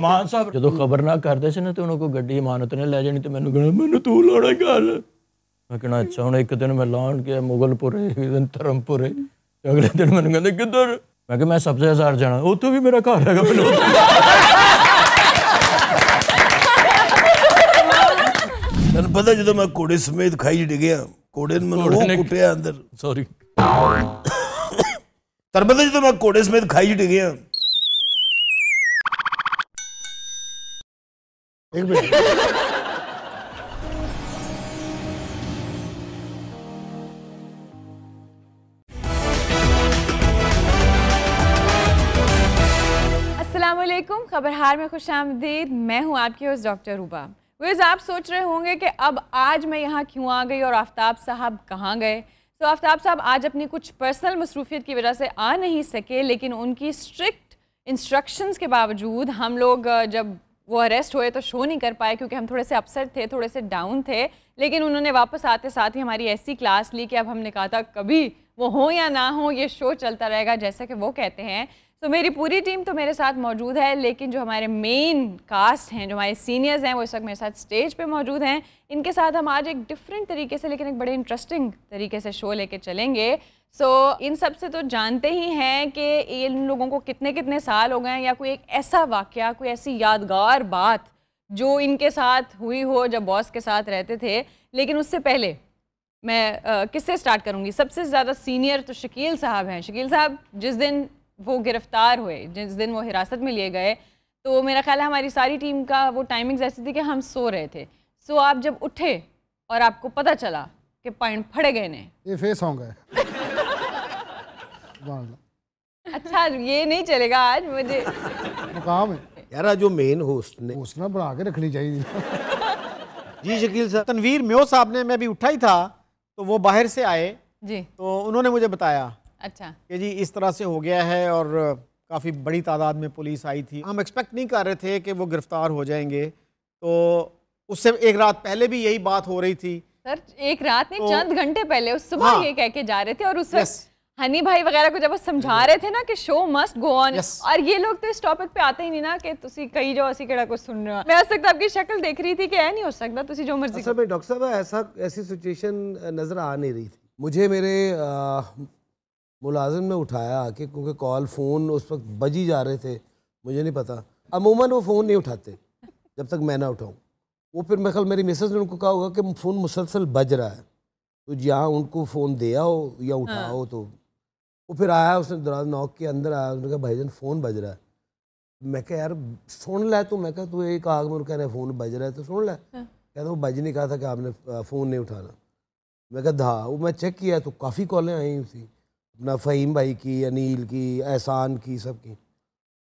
ਮਾਨ ਸਾਹਿਬ ਜਦੋਂ ਖਬਰਨਾ ਕਰਦੇ ਸੀ ਨਾ ਤੇ ਉਹਨਾਂ ਕੋ ਗੱਡੀ ਮਾਨਤ ਨੇ ਲੈ ਜਾਣੀ ਤੇ ਮੈਨੂੰ ਕਹਿੰਦਾ ਮੈਨੂੰ ਤੂੰ ਲਾਣਾ ਗੱਲ ਮੈਂ ਕਹਿੰਦਾ ਅੱਛਾ ਹੁਣ ਇੱਕ ਦਿਨ ਮੈਂ ਲਾਣ ਗਿਆ ਮੁਗਲਪੁਰੇ ਇੱਕ ਦਿਨ ਧਰਮਪੁਰੇ ਅਗਲੇ ਦਿਨ ਮੈਨੂੰ ਕਹਿੰਦੇ ਕਿੱਧਰ ਮੈਂ ਕਿਹਾ ਮੈਂ ਸਬਜ਼ੇ ਹਜ਼ਾਰ ਜਾਣਾ ਉੱਥੋਂ ਵੀ ਮੇਰਾ ਘਰ ਹੈਗਾ ਮੈਨੂੰ ਤੈਨੂੰ ਪਤਾ ਜਦੋਂ ਮੈਂ ਕੋੜੇ ਸਮੇਤ ਖਾਈ ਡਿਗਿਆ ਕੋੜੇ ਨੇ ਮੈਨੂੰ ਉਹ ਕੁੱਟਿਆ ਅੰਦਰ ਸੌਰੀ ਤਰ ਪਤਾ ਜਦੋਂ ਮੈਂ ਕੋੜੇ ਸਮੇਤ ਖਾਈ ਡਿਗਿਆ एक मिनट खबरहार में खुश आमदीद मैं हूँ आपकी होस्ट डॉक्टर रूबा वेज़ आप सोच रहे होंगे कि अब आज मैं यहाँ क्यों आ गई और आफ्ताब साहब कहाँ गए तो आफ्ताब साहब आज अपनी कुछ पर्सनल मसरूफियत की वजह से आ नहीं सके लेकिन उनकी स्ट्रिक्ट इंस्ट्रक्शंस के बावजूद हम लोग जब वो अरेस्ट हुए तो शो नहीं कर पाए क्योंकि हम थोड़े से अपसेट थे थोड़े से डाउन थे लेकिन उन्होंने वापस आते साथ ही हमारी ऐसी क्लास ली कि अब हमने कहा था कभी वो हो या ना हो ये शो चलता रहेगा जैसा कि वो कहते हैं तो मेरी पूरी टीम तो मेरे साथ मौजूद है लेकिन जो हमारे मेन कास्ट हैं जो हमारे सीनियर्स हैं वो इस वक्त मेरे साथ स्टेज पे मौजूद हैं इनके साथ हम आज एक डिफरेंट तरीके से लेकिन एक बड़े इंटरेस्टिंग तरीके से शो लेके चलेंगे सो so, इन सब से तो जानते ही हैं कि इन लोगों को कितने कितने साल हो गए हैं या कोई एक ऐसा वाक़ कोई ऐसी यादगार बात जो इनके साथ हुई हो जब बॉस के साथ रहते थे लेकिन उससे पहले मैं किससे स्टार्ट करूँगी सबसे ज़्यादा सीनियर तो शकील साहब हैं शकील साहब जिस दिन वो गिरफ्तार हुए जिस दिन वो हिरासत में लिए गए तो मेरा ख्याल है हमारी सारी टीम का वो टाइमिंग्स ऐसी थी कि हम सो रहे थे सो आप जब उठे और आपको पता चला कि पॉइंट फड़े गए ने ये फेस होंगे अच्छा ये नहीं चलेगा आज मुझे मुकाम है यार जो मेन होस्ट ने होस्ट ना बढ़ा के रखनी चाहिए जी शकील साहब तनवीर म्यो साहब ने मैं भी उठा ही था तो वो बाहर से आए जी तो उन्होंने मुझे बताया अच्छा कि जी इस तरह से हो गया है और काफ़ी बड़ी तादाद में पुलिस आई थी हम एक्सपेक्ट नहीं कर रहे थे कि वो गिरफ्तार हो जाएंगे तो उससे एक रात पहले भी यही बात हो रही थी सर एक रात नहीं तो, चंद घंटे पहले उस सुबह हाँ, ये कह के जा रहे थे और उस वक्त हनी भाई वगैरह को जब वो समझा रहे थे ना कि शो मस्ट गो ऑन और ये लोग तो इस टॉपिक पे आते ही नहीं ना कि तुसी कही जाओ ऐसी किड़ा कुछ सुन रहे हो मैं आज तक आपकी शक्ल देख रही थी कि ऐ नहीं हो सकता तुसी जो मर्जी डॉक्टर साहब ऐसा ऐसी सिचुएशन नजर आ नहीं रही थी मुझे मेरे मुलाजिम ने उठाया आके क्योंकि कॉल फ़ोन उस वक्त बज ही जा रहे थे मुझे नहीं पता अमूमन वो फ़ोन नहीं उठाते जब तक मैं ना उठाऊँ वो फिर मैं कल मेरी मिसेज ने उनको कहा होगा कि फ़ोन मुसलसल बज रहा है तो जहाँ उनको फ़ोन दिया हो या हाँ। उठाओ हाँ। तो वो फिर आया उसने दराज नौक के अंदर आया उसने कहा जान फ़ोन बज रहा है मैं क्या यार सुन ला तू मैं कहा तू एक आग में कह रहे फ़ोन बज रहा है तो सुन ला हाँ। कहते वो बज नहीं कहा था कि आपने फ़ोन नहीं उठाना मैं कहा धा वो मैं चेक किया तो काफ़ी कॉलें आई थी अपना फ़हीम भाई की अनिल की एहसान की सब की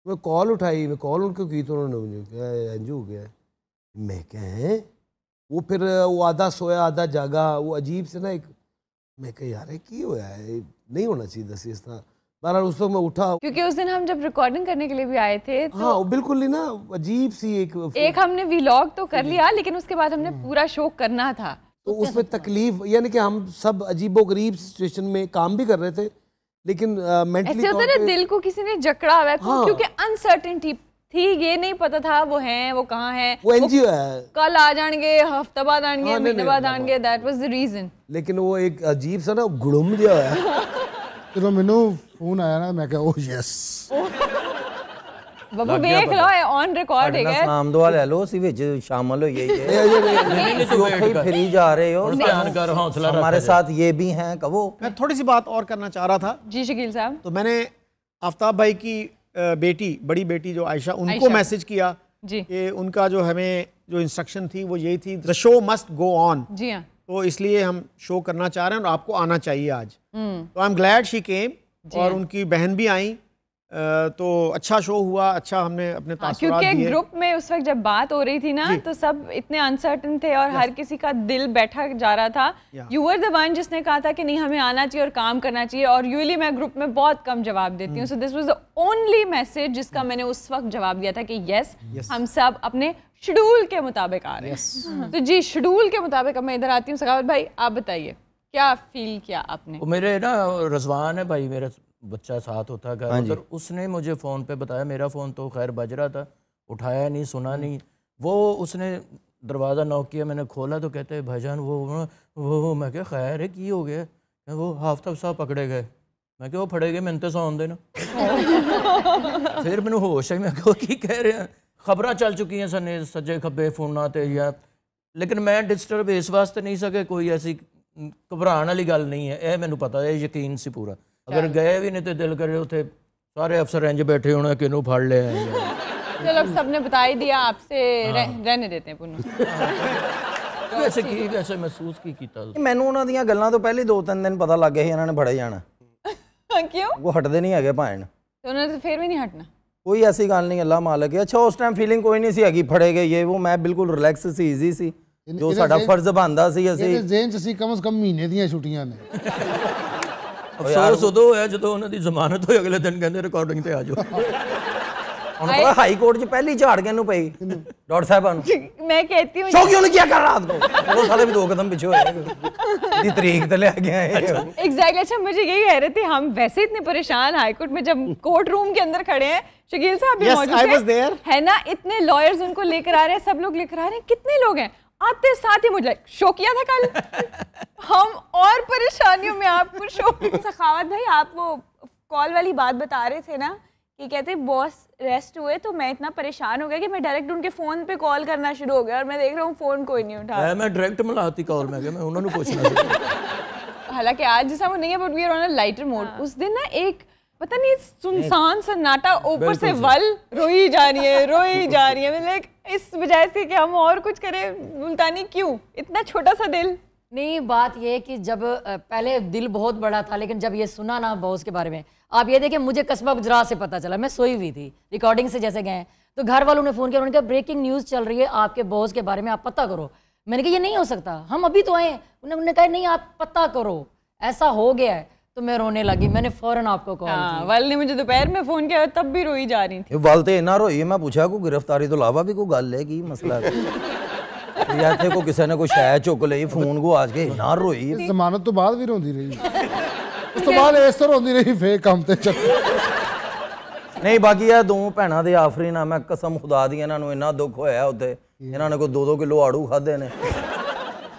मैं कॉल उठाई मैं कॉल उनको की तो उन्होंने मुझे क्या अंजू हो गया मैं कहें वो फिर वो आधा सोया आधा जागा वो अजीब से ना एक मैं कह यार की होया है नहीं होना चाहिए दस इस तरह बहरहाल उस मैं उठा क्योंकि उस दिन हम जब रिकॉर्डिंग करने के लिए भी आए थे तो हाँ बिल्कुल ही ना अजीब सी एक एक हमने व्लॉग तो कर लिया लेकिन उसके बाद हमने हम्म। पूरा शो करना था तो, तो उसमें तकलीफ यानी कि हम सब अजीबो गरीब सिचुएशन में काम भी कर रहे थे लेकिन मेंटली uh, होता दिल को किसी ने जकड़ा हुआ हाँ। क्योंकि अनसर्टेनिटी थी ये नहीं पता था वो है वो कहाँ है वो एनजीओ है कल आ जाएंगे हफ्ता बाद हाँ, आएंगे महीने बाद आएंगे दैट वाज द रीजन लेकिन वो एक अजीब सा ना गुड़म दिया है फिर मैंने फोन आया ना मैं कहा oh, ओह यस ਬਾਬੂ ਵੇਖ ਲਓ ਇਹ ਔਨ ਰਿਕਾਰਡਿੰਗ ਹੈ ਨਾਮ ਦੁਆ ਲੈ ਲਓ ਅਸੀਂ ਵਿੱਚ ਸ਼ਾਮਲ ਹੋਈਏ ये जोखई फिरी जा रहे हो बयान कर हौसला हमारे साथ ये भी हैं कहो मैं थोड़ी सी बात और करना चाह रहा था जी शकील साहब तो मैंने आफ्ताब भाई की बेटी बड़ी बेटी जो आयशा उनको मैसेज किया कि उनका जो हमें जो इंस्ट्रक्शन थी वो यही थी the show must go on जी हाँ तो इसलिए हम शो करना चाह रहे हैं और आपको आना चाहिए आज हम्म। तो I am glad she came और हाँ। उनकी बहन भी आई तो अच्छा शो हुआ अच्छा हमने अपने हाँ, क्योंकि ग्रुप में उस वक्त जब बात हो रही थी ना तो सब इतने अनसर्टन थे और हर किसी का दिल बैठा जा रहा था यू वर द जिसने कहा था कि नहीं हमें आना चाहिए और काम करना चाहिए और यूली मैं ग्रुप में बहुत कम जवाब देती हूँ so this was the only message जिसका hmm. मैंने उस वक्त जवाब दिया था कि यस हम सब अपने शेड्यूल के मुताबिक आ रहे हैं तो जी शेड्यूल के मुताबिक अब मैं इधर आती हूँ सखावत भाई आप बताइए क्या फील किया आपने मेरे ना रजवान है भाई मेरा बच्चा साथ होता घर मतलब उसने मुझे फ़ोन पे बताया मेरा फ़ोन तो खैर बज रहा था उठाया नहीं सुना हम्म। नहीं वो उसने दरवाज़ा नॉक किया मैंने खोला तो कहते भाईजान वो वो वो मैं क्या खैर है की हो गया मैं वो हाफ्त साहब पकड़े गए मैं क्या वो फड़े गए मैंने तो सौन देना फिर मैंने होश है मैं की कह रहे हैं खबर चल चुकी हैं सने सज्जे खब्बे फोन आते या लेकिन मैं डिस्टर्ब इस वास्ते नहीं सके कोई ऐसी घबराने वाली गल नहीं है यह मैं पता है यकीन से पूरा ਅਗਰ ਗਏ ਵੀ ਨਹੀਂ ਤੇ ਦਿਲ ਕਰੇ ਉਥੇ ਸਾਰੇ ਅਫਸਰ ਇੰਜ ਬੈਠੇ ਹੋਣਾ ਕਿਨੂੰ ਫੜ ਲਿਆ चलो अब सबने बता ही दिया आपसे हाँ। रहने देते हैं पुनू ਵੈਸੇ ਕੀ ਵੈਸੇ ਮਹਿਸੂਸ ਕੀ ਕੀਤਾ ਤੁਸੀਂ ਮੈਨੂੰ ਉਹਨਾਂ ਦੀਆਂ ਗੱਲਾਂ ਤੋਂ ਪਹਿਲੇ ਦੋ ਤਿੰਨ ਦਿਨ ਪਤਾ ਲੱਗ ਗਿਆ ਸੀ ਇਹਨਾਂ ਨੇ ਫੜੇ ਜਾਣਾ ਕਿਉਂ ਉਹ ਹਟਦੇ ਨਹੀਂ ਹੈਗੇ ਭਾਣ ਤੇ ਉਹਨਾਂ ਨੇ ਫੇਰ ਵੀ ਨਹੀਂ ਹਟਣਾ कोई ऐसी गल नहीं अल्लाह मालक है अच्छा उस टाइम फीलिंग कोई नहीं सी हैगी फड़े गए ये वो मैं बिल्कुल रिलैक्स सी इजी सी ਜੋ ਸਾਡਾ ਫਰਜ਼ ਬਣਦਾ ਸੀ ਅਸੀਂ ਇਹਦੇ ਜ਼ਿਹਨ 'ਚ ਸੀ ਕਮ ਸੇ ਕਮ ਮਹੀਨੇ ਦੀਆਂ ਛੁੱਟੀਆਂ ਨੇ अफसोस उदो हो जो पहली झाड़ कहू डॉक्टर मैं कहती हूँ क्या कर वो साले भी दो कदम पीछे तरीक तो ले गया अच्छा, एग्जैक्टली अच्छा मुझे यही कह रहे थे हम वैसे इतने परेशान में जब कोर्ट रूम के अंदर खड़े हैं शकील साहब भी yes, मौजूद है ना इतने लॉयर्स उनको लेकर आ रहे हैं सब लोग लेकर आ रहे हैं कितने लोग हैं आते साथ ही मुझे शो किया था कल हम और परेशानियों में आपको शो सखावत भाई आप वो कॉल वाली बात बता रहे थे ना कि कहते बॉस रेस्ट हुए तो मैं इतना परेशान हो गया कि मैं डायरेक्ट उनके फोन पे कॉल करना शुरू हो गया और मैं देख रहा हूँ फोन कोई नहीं उठा मैं, डायरेक्ट मिलाती कॉल में मैं उन्होंने पूछना हालांकि आज जैसा वो नहीं है but we are on a lighter mode उस दिन ना एक पता नहीं सुनसान सन्नाटा ऊपर से वल रोई जा रही है रोई जा रही है लाइक मतलब इस वजह से कि हम और कुछ करें मुल्तानी क्यों इतना छोटा सा दिल नहीं बात यह है कि जब पहले दिल बहुत बड़ा था लेकिन जब ये सुना ना बॉस के बारे में आप ये देखें मुझे कस्बा गुजरात से पता चला मैं सोई हुई थी रिकॉर्डिंग से जैसे गए तो घर वालों ने फ़ोन किया उन्होंने कहा ब्रेकिंग न्यूज़ चल रही है आपके बॉस के बारे में आप पता करो मैंने कहा ये नहीं हो सकता हम अभी तो आए उन्होंने कहा नहीं आप पता करो ऐसा हो गया है तो मैं रोने लगी मैंने फौरन आपको कॉल हाँ, वाल ने मुझे दोपहर में फोन किया तब भी रोई जा रही थी वालते ना रोइए मैं पूछा को गिरफ्तारी तो लावा भी को गल है की मसला ਯਾਰ ਤੇ ਕੋ ਕਿਸੇ ਨੇ ਕੋਈ ਸ਼ਾਇ ਚੁੱਕ ਲਈ ਫੋਨ ਕੋ ਆ ਕੇ ਨਾ ਰੋਈ ਜ਼ਮਾਨਤ ਤੋਂ ਬਾਅਦ ਵੀ ਰੋਂਦੀ ਰਹੀ ਉਸ ਤੋਂ ਬਾਅਦ ਇਸ ਤਰ੍ਹਾਂ ਰੋਂਦੀ ਰਹੀ ਫੇਕ ਕੰਮ ਤੇ ਚੱਲ ਨਹੀਂ ਬਾਕੀ ਆ ਦੋ ਭੈਣਾਂ ਦੇ ਆਫਰੀ ਨਾ ਮੈਂ ਕਸਮ ਖੁਦਾ ਦੀ ਇਹਨਾਂ ਨੂੰ ਇੰਨਾ ਦੁੱਖ ਹੋਇਆ ਉੱਤੇ ਇਹਨਾਂ ਨੇ ਕੋ 2-2 ਕਿਲੋ ਆੜੂ ਖਾਦੇ ਨੇ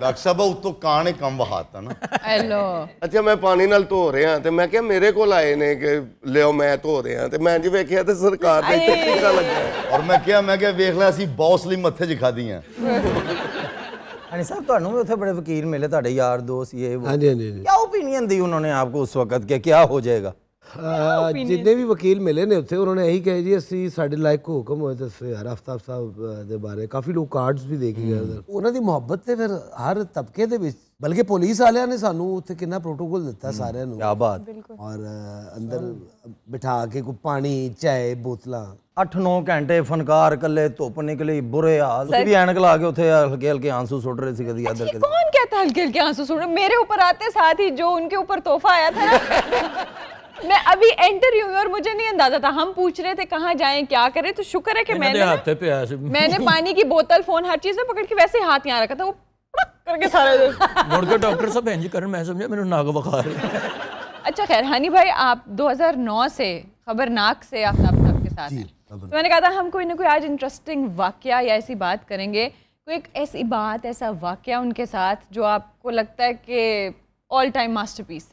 ਡਾਕਟਰ ਸਾਹਿਬ ਉਹ ਤੋਂ ਕਾਣੇ ਕੰਮ ਵਹਾਤਾ ਨਾ ਹੈਲੋ ਅੱਛਾ ਮੈਂ ਪਾਣੀ ਨਾਲ ਧੋ ਰਿਹਾ ਤੇ ਮੈਂ ਕਿਹਾ ਮੇਰੇ ਕੋਲ ਆਏ ਨੇ ਕਿ ਲਿਓ ਮੈਂ ਧੋ ਰਿਹਾ ਤੇ ਮੈਂ ਜੀ ਵੇਖਿਆ ਤੇ ਸਰਕਾਰ ਦੇ ਇੱਥੇ ਟੀਕਾ ਲੱਗਾ ਔਰ ਮੈਂ ਕਿਹਾ ਮੈਂ ਕਿਹਾ ਵੇਖ ਲੈ ਅਸੀਂ ਬੌਸ ਲਈ ਮੱਥੇ 'ਚ ਖਾਦੀਆਂ ਸਾਹਿਬ ਤੁਹਾਨੂੰ ਵੀ ਉੱਥੇ ਬੜੇ ਵਕੀਲ ਮਿਲੇ ਤੁਹਾਡੇ ਯਾਰ ਦੋਸਤ ਇਹ ਹਾਂਜੀ ਹਾਂਜੀ ਕੀ ਓਪੀਨੀਅਨ ਦੀ ਉਹਨਾਂ ਨੇ ਆਪਕੋ ਉਸ ਵਕਤ ਕਿ ਕੀ ਹੋ ਜਾਏਗਾ ਜਿੰਨੇ ਵੀ ਵਕੀਲ ਮਿਲੇ ਨੇ ਉੱਥੇ ਉਹਨਾਂ ਨੇ ਇਹੀ ਕਹੇ ਜੀ ਅਸੀਂ ਸਾਡੇ ਲਾਇਕ ਕੋ ਹੁਕਮ ਹੋਏ ਤੇ ਸਰ ਹਫਤਾਬ ਸਾਹਿਬ ਦੇ ਬਾਰੇ ਕਾਫੀ ਲੋਕ ਕਾਰਡਸ ਵੀ ਦੇ ਕੇ ਗਏ ਉਧਰ ਉਹਨਾਂ ਦੀ ਮੁਹੱਬਤ ਤੇ ਫਿਰ ਹਰ ਤਬਕੇ ਦੇ ਵਿੱਚ ਬਲਕਿ ਪੁਲਿਸ ਵਾਲਿਆਂ ਨੇ ਸਾਨੂੰ ਉੱਥੇ ਕਿੰਨਾ ਪ੍ਰੋਟੋਕੋਲ ਦਿੱਤਾ ਸਾਰਿਆਂ ਨੂੰ ਕੀ ਬਾਤ ਔਰ ਅੰਦਰ ਬਿਠਾ ਕੇ ਕੋ ਪਾਣੀ ਚਾਹ ਬੋਤਲਾਂ 8-9 ਘੰਟੇ ਫਨਕਾਰ ਕੱਲੇ ਧੁੱਪ ਨਿਕਲੀ ਬੁਰੇ ਹਾਲ ਤੁਸੀਂ ਵੀ ਐਨਕ ਲਾ ਕੇ ਉੱਥੇ ਹਲਕੇ ਹਲਕੇ ਆਂਸੂ ਸੁੱਟ ਰਹੇ ਸੀ ਕਦੀ ਆਦਰ ਕਦੀ ਕੌਣ ਕਹਤਾ ਹਲਕੇ ਹਲਕੇ ਆਂਸੂ ਸੁੱਟ ਮੇਰੇ ਉੱਪਰ ਆਤੇ ਸਾਥ ਹੀ ਜੋ ਉਨਕੇ ਉੱਪਰ ਤੋਹਫਾ ਆਇਆ ਥਾ मैं अभी एंटर हुई और मुझे नहीं अंदाजा था हम पूछ रहे थे कहाँ जाए क्या करें तो शुक्र है कि मैंने हाथे पे मैंने पानी की बोतल फोन हर चीज में पकड़ के वैसे हाथ यहाँ रखा था वो करके सारे मुड़ के डॉक्टर साहब एंजी मैं समझा मेरे नाग बखार अच्छा खैर हनी भाई आप 2009 से खबरनाक से सब सब के साथ हैं तो मैंने कहा था हम कोई ना कोई आज इंटरेस्टिंग वाक्य या ऐसी बात करेंगे कोई एक ऐसी बात ऐसा वाक्य उनके साथ जो आपको लगता है कि ऑल टाइम मास्टरपीस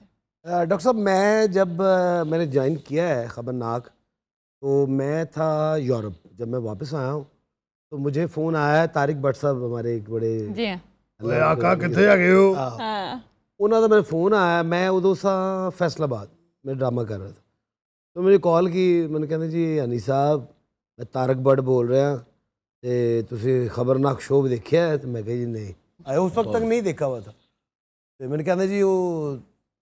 डॉक्टर साहब मैं जब मैंने ज्वाइन किया है ख़बरनाक तो मैं था यूरोप जब मैं वापस आया हूँ तो मुझे फ़ोन आया तारिक भट्ट साहब हमारे एक बड़े हाँ। आका कितने आ गए हो हाँ। हाँ। उन्होंने तो मेरे फ़ोन आया मैं उदो सा फैसलाबाद मैं ड्रामा कर रहा था तो मुझे कॉल की मैंने कहना जी हनी साहब मैं तारक भट्ट बोल रहा तो तुम खबरनाक शो भी देखिया है तो मैं कह जी नहीं उस वक्त तक तो- नहीं देखा हुआ था तो मैंने कहना जी वो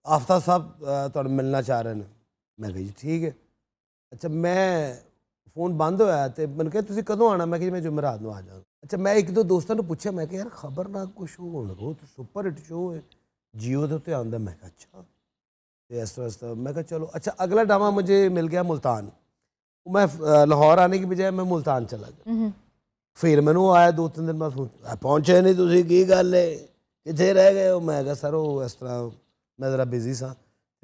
आफ्ताब साहब थोड़े मिलना चाह रहे हैं मैं जी ठीक है अच्छा मैं फोन बंद होया तो मैंने कहा तुम कदों आना मैं मैं जुमरात में आ जाऊँ अच्छा मैं एक दो दोस्तों को पूछा मैं यार खबर ना कुछ हो लगो तो सुपर हिट शो है जियो तो उत्ते आंदा मैं अच्छा तो इस तरह इस तरह मैं चलो अच्छा अगला ड्रामा मुझे मिल गया मुल्तान मैं लाहौर आने की बजाय मैं मुल्तान चला गया फिर मैं आया दो तीन दिन बाद पहुंचे नहीं तुम की गल है कितने रह गए मैं क्या सर इस तरह मैं ज़रा बिज़ी सा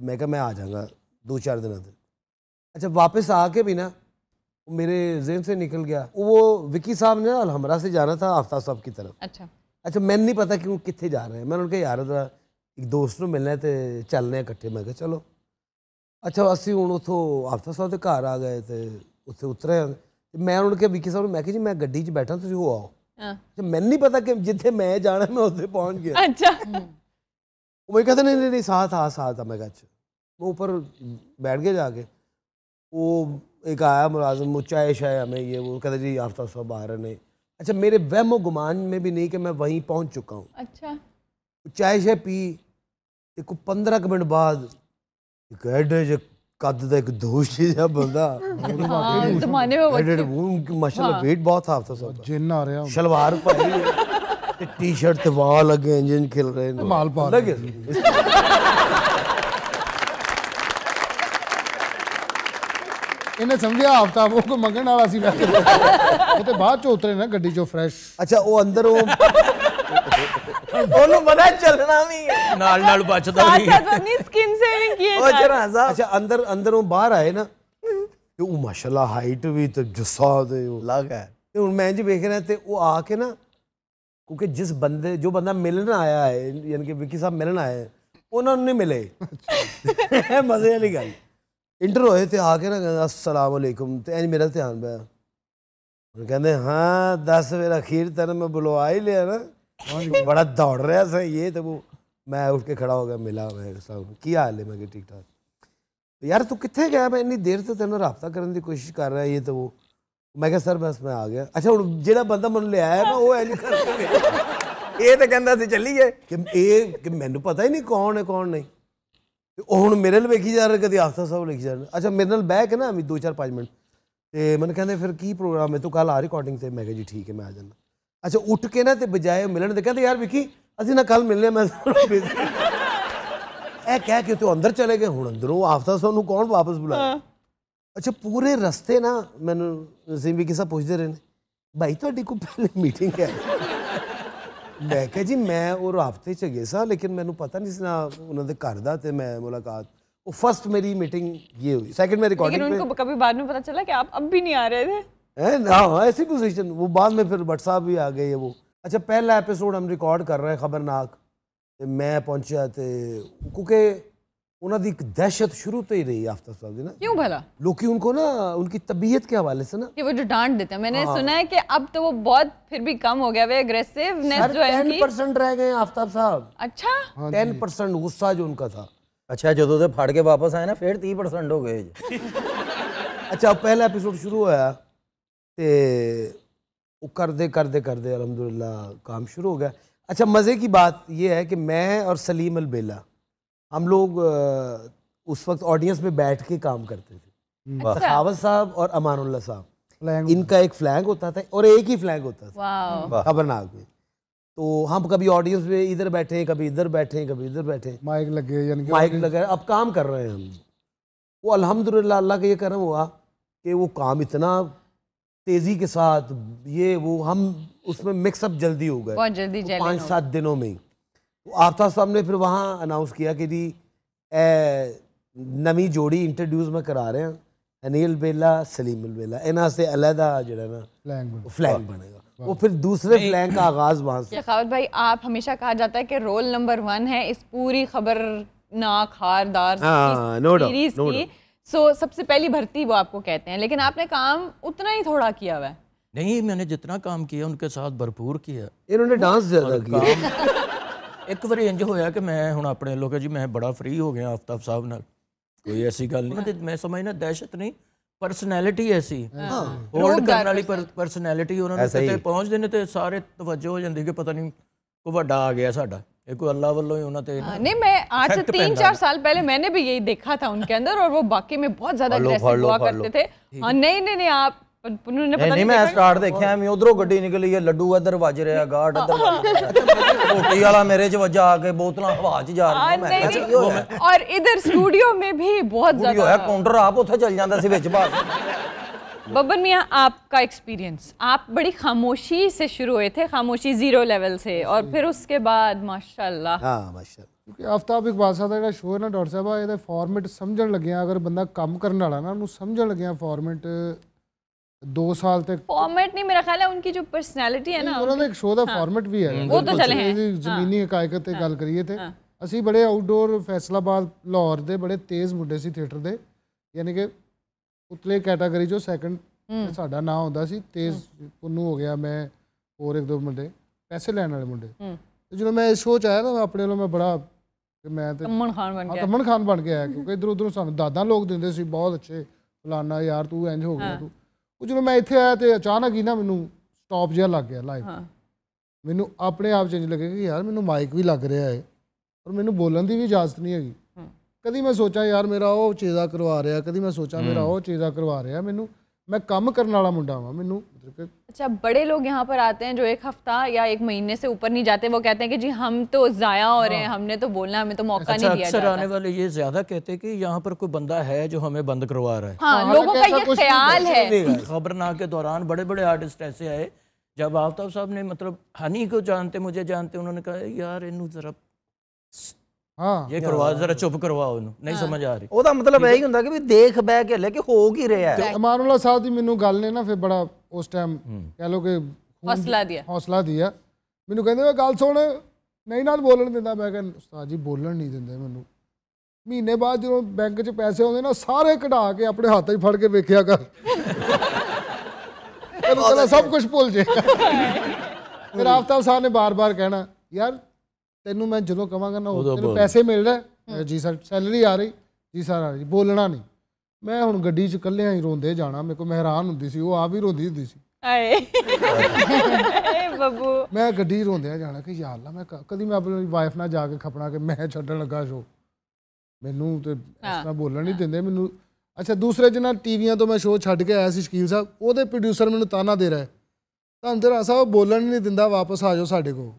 मैं कहा मैं आ जाऊँगा दो चार दिन अच्छा वापस आके भी ना मेरे जेन से निकल गया वो विकी साहब ने अलहमरा से जाना था आफ्ताब साहब की तरफ अच्छा अच्छा मैं नहीं पता कि वो कितने जा रहे हैं मैंने उनके यार ज़रा एक दोस्त को मिलना है तो चलने कट्ठे मैं क्या चलो अच्छा ਹੁਣ हूँ उतो आफ्ताब साहब के घर आ गए तो उत्तर ਤੇ मैं ਉਹਨਾਂ ਕੇ ਵਿੱਕੀ ਸਾਹਿਬ ਨੂੰ ਮੈਂ ਕਿਹਾ ਜੀ ਮੈਂ ਗੱਡੀ 'ਚ ਬੈਠਾ मैं अच्छा, नहीं पता कि ਤੇ मैं जाना मैं ਕਿ ਜਿੱਥੇ गया अच्छा हम्म। वो मुझे कहते नहीं नहीं नहीं साथ आ हाँ, साथ आ हाँ, मैं अच्छा वो ऊपर बैठ गए जाके वो एक आया मुलाजम चाय शाय हमें ये वो कहते जी आफ्ताब सब बाहर है नहीं अच्छा मेरे वहम व गुमान में भी नहीं कि मैं वहीं पहुंच चुका हूँ अच्छा चाय शाय पी एक पंद्रह मिनट बाद ਇੱਕ टी शर्ट तो वहाँ लगे इंजन खिल रहे हैं माल पाल लगे ਇਹਨੇ ਸਮਝਿਆ ਆਫਤਾਬ ਉਹ ਕੋ ਮੰਗਣ ਵਾਲਾ ਸੀ ਵੈਸੇ ਉਹ ਤੇ ਬਾਅਦ ਚ ਉਤਰੇ ਨਾ ਗੱਡੀ ਚੋਂ ਫਰੈਸ਼ ਅੱਛਾ ਉਹ ਅੰਦਰ ਉਹ ਉਹਨੂੰ ਪਤਾ ਚੱਲਣਾ ਵੀ ਨਾਲ ਨਾਲ ਬਚਦਾ ਵੀ ਸਾਥ ਸਾਥ ਨਹੀਂ ਸਕਿਨ ਸੇਵਿੰਗ ਕੀਏ ਉਹ ਜਰਾ ਸਾਹਿਬ ਅੱਛਾ ਅੰਦਰ ਅੰਦਰੋਂ ਬਾਹਰ ਆਏ ਨਾ ਤੇ ਉਹ ਮਾਸ਼ਾਅੱਲਾ ਹਾਈਟ ਵੀ ਤੇ ਜੁੱਸਾ ਦੇ ਉਹ ਲਗਾ ਤੇ ਹੁਣ ਮੈਂ ਜੀ ਵੇਖ ਰਿਹਾ ਤੇ ਉਹ ਆ ਕੇ ਨਾ क्योंकि जिस बंदे जो बंदा मिलन आया है यानी कि विकी साहब मिलन आए हैं उन्होंने मिले मजे वाली गल इंटर होए तो आके ना असलाम वालेकुम तो इंज मेरा ध्यान पाया हम कहते हाँ दस फिर अखीर तेन मैं बुलवा ही लिया ना बड़ा दौड़ रहा सर ये तो वो मैं उठ के खड़ा हो गया मिला मैं की हाल है मैं ठीक ठाक यार तू कितने गया मैं इन्नी देर से तेनाली रबता करने की कोशिश कर रहा है ये तो वो ਮੈਂ ਕਿਹਾ ਸਰ ਬਸ ਮੈਂ ਆ ਗਿਆ ਅੱਛਾ ਹੁਣ ਜਿਹੜਾ ਬੰਦਾ ਮੈਨੂੰ ਲਿਆ ਹੈ ਨਾ ਉਹ ਐ ਨਹੀਂ ਕਰਦਾ ਇਹ ਤਾਂ ਕਹਿੰਦਾ ਸੀ ਚੱਲੀਏ ਕਿ ਇਹ ਕਿ ਮੈਨੂੰ ਪਤਾ ਹੀ ਨਹੀਂ ਕੌਣ ਹੈ ਕੌਣ ਨਹੀਂ ਤੇ ਉਹ ਹੁਣ ਮੇਰੇ ਨਾਲ ਵੇਖੀ ਜਾ ਰਿਹਾ ਕਦੀ ਆਫਸਰ ਸਾਹਿਬ ਲਿਖੀ ਜਾ ਰਿਹਾ ਅੱਛਾ ਮੇਰੇ ਨਾਲ ਬਹਿ ਕੇ ਨਾ ਅਮੀ 2-4-5 ਮਿੰਟ ਤੇ ਮੈਨੂੰ ਕਹਿੰਦੇ ਫਿਰ ਕੀ ਪ੍ਰੋਗਰਾਮ ਹੈ ਤੂੰ ਕੱਲ ਆ ਰਿਕਾਰਡਿੰਗ ਤੇ ਮੈਂ ਕਿਹਾ ਜੀ ਠੀਕ ਹੈ ਮੈਂ ਆ ਜਾਣਾ ਅੱਛਾ ਉੱਠ ਕੇ ਨਾ ਤੇ ਬਜਾਏ ਮਿਲਣ ਦੇ ਕਹਿੰਦੇ ਯਾਰ ਵਿਕੀ ਅਸੀਂ ਨਾ ਕੱਲ ਮਿਲਨੇ ਮੈਂ ਇਹ ਕਹਿ ਕੇ ਤੂੰ ਅੰਦਰ ਚਲੇ ਗਏ ਹੁਣ ਅੰਦਰੋਂ ਆਫਸਰ ਸਾਹਿਬ ਨੂੰ ਕੌਣ ਵਾਪਸ ਬੁਲਾਏ अच्छा पूरे रस्ते ना मैं ਨਸੀਮ भी किसा पूछते रहे भाई थोड़ी तो को पहले मीटिंग है मैं क्या जी मैं ਉਹ ਰਾਬਤੇ चे ਗਿਆ मैं पता नहीं ਪਤਾ उन्होंने घर का ਉਹਨਾਂ ਦੇ ਘਰ वो फर्स्ट मेरी मीटिंग ये हुई सेकंड मैं रिकॉर्डिंग लेकिन उनको कभी बाद में पता चला कि आप अब भी नहीं आ रहे थे हाँ ऐसी पोजीशन वो बाद में फिर व्हाट्सअप भी आ गए वो अच्छा पहला एपिसोड हम रिकॉर्ड कर रहे हैं खबरनाक मैं पहुंचा तो क्योंकि ਉਹਨਾਂ ਦੀ ਇੱਕ ਦਹਿਸ਼ਤ ਸ਼ੁਰੂ ਤੋਂ ਹੀ ਰਹੀ ਆਫਤਾਬ ਸਾਹਿਬ ਦੀ ना क्यों भला लोग उनको ना उनकी तबीयत के हवाले से ना कि वो जो डांट देते हैं मैंने हाँ। सुना है कि अब तो वो बहुत फिर भी कम हो गया वे अग्रेसिवनेस जो है उनकी 10% रह गए आफताब साहब अच्छा 10% हाँ गुस्सा जो उनका था अच्छा जो तो फाड़ के वापस आए ना फिर 30% हो गए अच्छा पहला एपिसोड शुरू होया ਤੇ ਉਹ ਕਰਦੇ ਕਰਦੇ ਕਰਦੇ ਅਲहमदुल्ला काम शुरू हो गया अच्छा मज़े की बात यह है कि मैं और सलीम अलबेला हम लोग उस वक्त ऑडियंस में बैठ के काम करते थे हम्म। अच्छा। सखावत साहब और अमानुल्ला साहब इनका एक फ्लैंग होता था और एक ही फ्लैंग होता था खबरनाक में तो हम कभी ऑडियंस में इधर बैठे कभी इधर बैठे कभी इधर बैठे माइक लगे माइक लगे अब काम कर रहे हैं हम वो अल्हम्दुलिल्लाह अल्लाह का ये करम हुआ कि वो काम इतना तेज़ी के साथ ये वो हम उसमें मिक्सअप जल्दी हो गए तो पाँच सात दिनों में ही आफ्ताब साहब ने फिर वहाँ अनाउंस किया कि जी नवी जोड़ी इंट्रोड्यूस मैं करा रहा अनिल बेला सलीम बेला इन्होंने अलहदा जरा ना फ्लैंग बनेगा वो फिर दूसरे फ्लैंग का आगाज वहाँ से शेखावत भाई आप हमेशा कहा जाता है कि रोल नंबर वन है इस पूरी खबर नाक हारदार हाँ, नो सीरीज नो की सो सबसे पहली भर्ती वो आपको कहते हैं लेकिन आपने काम उतना ही थोड़ा किया हुआ नहीं मैंने जितना काम किया उनके साथ भरपूर किया इन्होंने डांस ज्यादा किया ਇੱਕ ਵਾਰੀ ਇੰਜ ਹੋਇਆ ਕਿ ਮੈਂ ਹੁਣ ਆਪਣੇ ਲੋਕਾਂ ਜੀ ਮੈਂ ਬੜਾ ਫ੍ਰੀ ਹੋ ਗਿਆ ਆਫਤਾਬ ਸਾਹਿਬ ਨਾਲ ਕੋਈ ਐਸੀ ਗੱਲ ਨਹੀਂ ਮੈਂ ਸਮਝਣਾ ਦਹਿਸ਼ਤ ਨਹੀਂ ਪਰਸਨੈਲਿਟੀ ਐਸੀ ਹੋਲਡ ਕਰਨ ਵਾਲੀ ਪਰਸਨੈਲਿਟੀ ਉਹਨਾਂ ਨੂੰ ਕਿਤੇ ਪਹੁੰਚਦੇ ਨੇ ਤੇ ਸਾਰੇ ਤਵੱਜੋ ਹੋ ਜਾਂਦੀ ਕਿ ਪਤਾ ਨਹੀਂ ਉਹ ਵੱਡਾ ਆ ਗਿਆ ਸਾਡਾ ये कोई अल्लाह वालों ही होना चाहिए नहीं मैं आज से तीन चार साल पहले मैंने भी यही देखा था उनके अंदर और वो बाकी में बहुत ज्यादा करते थे नहीं नहीं नहीं आप उन्होंने पता नहीं मैं स्टार्ट ਦੇਖਿਆ ਐਵੇਂ ਉਧਰੋਂ ਗੱਡੀ ਨਿਕਲੀ ਹੈ ਲੱਡੂ ਅਦਰ ਵੱਜ ਰਿਹਾ ਗਾਰਡ ਅਦਰ ਮੋਟੀ ਵਾਲਾ ਮੇਰੇ 'ਚ ਵੱਜਾ ਆ ਕੇ ਬੋਤਲਾਂ ਹਵਾ 'ਚ ਜਾ ਰਹੀਆਂ ਮੈਂ ਔਰ ਇਧਰ ਸਟੂਡੀਓ ਮੇ ਵੀ ਬਹੁਤ ਜ਼ਿਆਦਾ ਸਟੂਡੀਓ ਹੈ ਕਾਊਂਟਰ ਆਪ ਉੱਥੇ ਚੱਲ ਜਾਂਦਾ ਸੀ ਵਿੱਚ ਬਾਹਰ बबन मियाँ आपका एक्सपीरियंस आप बड़ी खामोशी से शुरू हुए थे खामोशी ज़ीरो लेवल से और फिर उसके बाद माशाल्लाह हाँ माशाल्लाह ਕਿਉਂਕਿ ਆਫਤਾਬ ਇਕਬਾਲ ਸਾਹਿਬ ਦਾ ਜਿਹੜਾ ਸ਼ੋਅ ਹੈ ਨਾ ਡਾਕਟਰ ਸਾਹਿਬ ਇਹਦਾ ਫਾਰਮੈਟ ਸਮਝਣ ਲੱਗਿਆ ਅਗਰ ਬੰਦਾ ਕੰਮ ਕਰਨ ਵਾਲਾ ਨਾ ਉਹਨੂੰ ਸਮਝਣ ਲੱਗਿਆ ਫਾਰਮੈਟ दो साल तक फॉर्मेट नहीं मेरा ख्याल है उनकी जो पर्सनालिटी है ना मतलब उन्होंने एक शो था फॉर्मेट भी है वो तो चले हैं हाँ। जमीनी हकायकत हाँ। गल करिए थे हाँ। असी बड़े आउटडोर फैसलाबाद लाहौर दे बड़े तेज मुंडे सी थिएटर दे यानी कि उतले कैटेगरी जो सेकंड साडा ना होता सी तेज हम्म। पुन्नू हो गया मैं और एक दो मुंडे पैसे लेने वाले मुंडे हम्म। तो जो मैं इस शो च आया ना अपने वालों मैं बड़ा मैं तमन खान बन गया तमन खान बन गया क्योंकि इधर उधर सानू दादा लोग देंदे सी बहुत अच्छे फलाना यार तू इंज हो गया तू ਉਹ ਜਦੋਂ ਮੈਂ ਇੱਥੇ ਆਇਆ ਤੇ ਅਚਾਨਕ ਹੀ ਨਾ ਮੈਨੂੰ ਸਟਾਪ ਜਿਹਾ ਲੱਗ ਗਿਆ ਲਾਈਵ ਮੈਨੂੰ ਆਪਣੇ ਆਪ ਚੇਂਜ ਲੱਗੇ ਕਿ ਯਾਰ ਮੈਨੂੰ ਮਾਈਕ ਵੀ ਲੱਗ ਰਿਹਾ ਹੈ ਪਰ ਮੈਨੂੰ ਬੋਲਣ ਦੀ ਵੀ ਇਜਾਜ਼ਤ ਨਹੀਂ ਹੈਗੀ ਕਦੀ ਮੈਂ ਸੋਚਾਂ ਯਾਰ ਮੇਰਾ ਉਹ ਚੀਜ਼ਾ ਕਰਵਾ ਰਿਹਾ ਕਦੀ ਮੈਂ ਸੋਚਾਂ ਮੇਰਾ ਉਹ ਚੀਜ਼ਾ ਕਰਵਾ ਰਿਹਾ ਮੈਨੂੰ ਮੈਂ ਕੰਮ ਕਰਨ ਵਾਲਾ ਮੁੰਡਾ ਵਾਂ ਮੈਨੂੰ क्रिकेट अच्छा बड़े लोग यहाँ पर आते हैं जो एक हफ्ता या एक महीने से ऊपर नहीं जाते वो कहते हैं कि जी हम तो ज़ाया हो रहे हैं हाँ। हमने तो बोलना हमें तो मौका अच्छा, नहीं दिया अक्सर आने वाले ये ज्यादा कहते हैं कि यहाँ पर कोई बंदा है जो हमें बंद करवा रहा है हाँ, हाँ लोगों का ये ख्याल है खबरना के दौरान बड़े बड़े आर्टिस्ट ऐसे आए जब आफ्ताब साहब ने मतलब हनी को जानते मुझे जानते उन्होंने कहा यार इन जरा हाँ, ये करवा ਜ਼ਰਾ ਚੁੱਪ ਕਰਵਾ ਉਹਨੂੰ ਨਹੀਂ ਸਮਝ ਆ ਰਹੀ ਉਹਦਾ ਮਤਲਬ ਇਹ ਹੀ ਹੁੰਦਾ ਕਿ है ਦੇਖ ਬਹਿ की ਲੈ ਕੇ ਹੋ ਕੀ ਰਿਹਾ ਹੈ उस टाइम हम्म। कह लो कि हौसला दिया मैं कहते गल सुन नहीं ना बोलन दिता मैं क्या उसताद जी बोलन नहीं देंगे मैं महीने बाद जो बैंक च पैसे आते ना सारे कटा के अपने हाथ ही फट के वेख्या कर सब कुछ भूल जाए फिर आफ्ताब साहब ने बार बार कहना यार तेन मैं जो कह पैसे मिल रहे जी सर सैलरी आ रही जी सर आ रही बोलना नहीं ਮੈਂ ਹੁਣ ਗੱਡੀ 'ਚ ਇਕੱਲਿਆਂ ਹੀ ਰੋਂਦੇ ਜਾਣਾ ਮੇਰੇ ਕੋ ਮਹਿਰਾਨ ਹੁੰਦੀ ਸੀ ਉਹ ਆ ਵੀ ਰੋਂਦੀ ਹੁੰਦੀ ਸੀ ਆਏ ਏ ਬੱਬੂ ਮੈਂ ਗੱਡੀ ਰੋਂਦਿਆਂ ਜਾਣਾ ਕਿ ਯਾਰ ਅੱਲਾ ਮੈਂ ਕਦੀ ਮੈਂ ਆਪਣੀ ਵਾਈਫ ਨਾਲ ਜਾ ਕੇ ਖਪਣਾ ਕਿ ਮੈਂ ਛੱਡਣ ਲੱਗਾ ਸ਼ੋ ਮੈਨੂੰ ਤੇ ਇਸ ਤਰ੍ਹਾਂ ਬੋਲਣ ਨਹੀਂ ਦਿੰਦੇ ਮੈਨੂੰ ਅੱਛਾ ਦੂਸਰੇ ਜਿਨ੍ਹਾਂ ਟੀਵੀਆਂ ਤੋਂ ਮੈਂ ਸ਼ੋਅ ਛੱਡ ਕੇ ਆਇਆ ਸੀ ਸ਼ਕੀਲ ਸਾਹਿਬ ਉਹਦੇ ਪ੍ਰੋਡਿਊਸਰ ਮੈਨੂੰ ਤਾਨਾ ਦੇ ਰਿਹਾ ਤੁਹਾਨੂੰ ਤੇ ਸਾਹਿਬ ਬੋਲਣ ਨਹੀਂ ਦਿੰਦਾ ਵਾਪਸ ਆ ਜਾਓ ਸਾਡੇ ਕੋਲ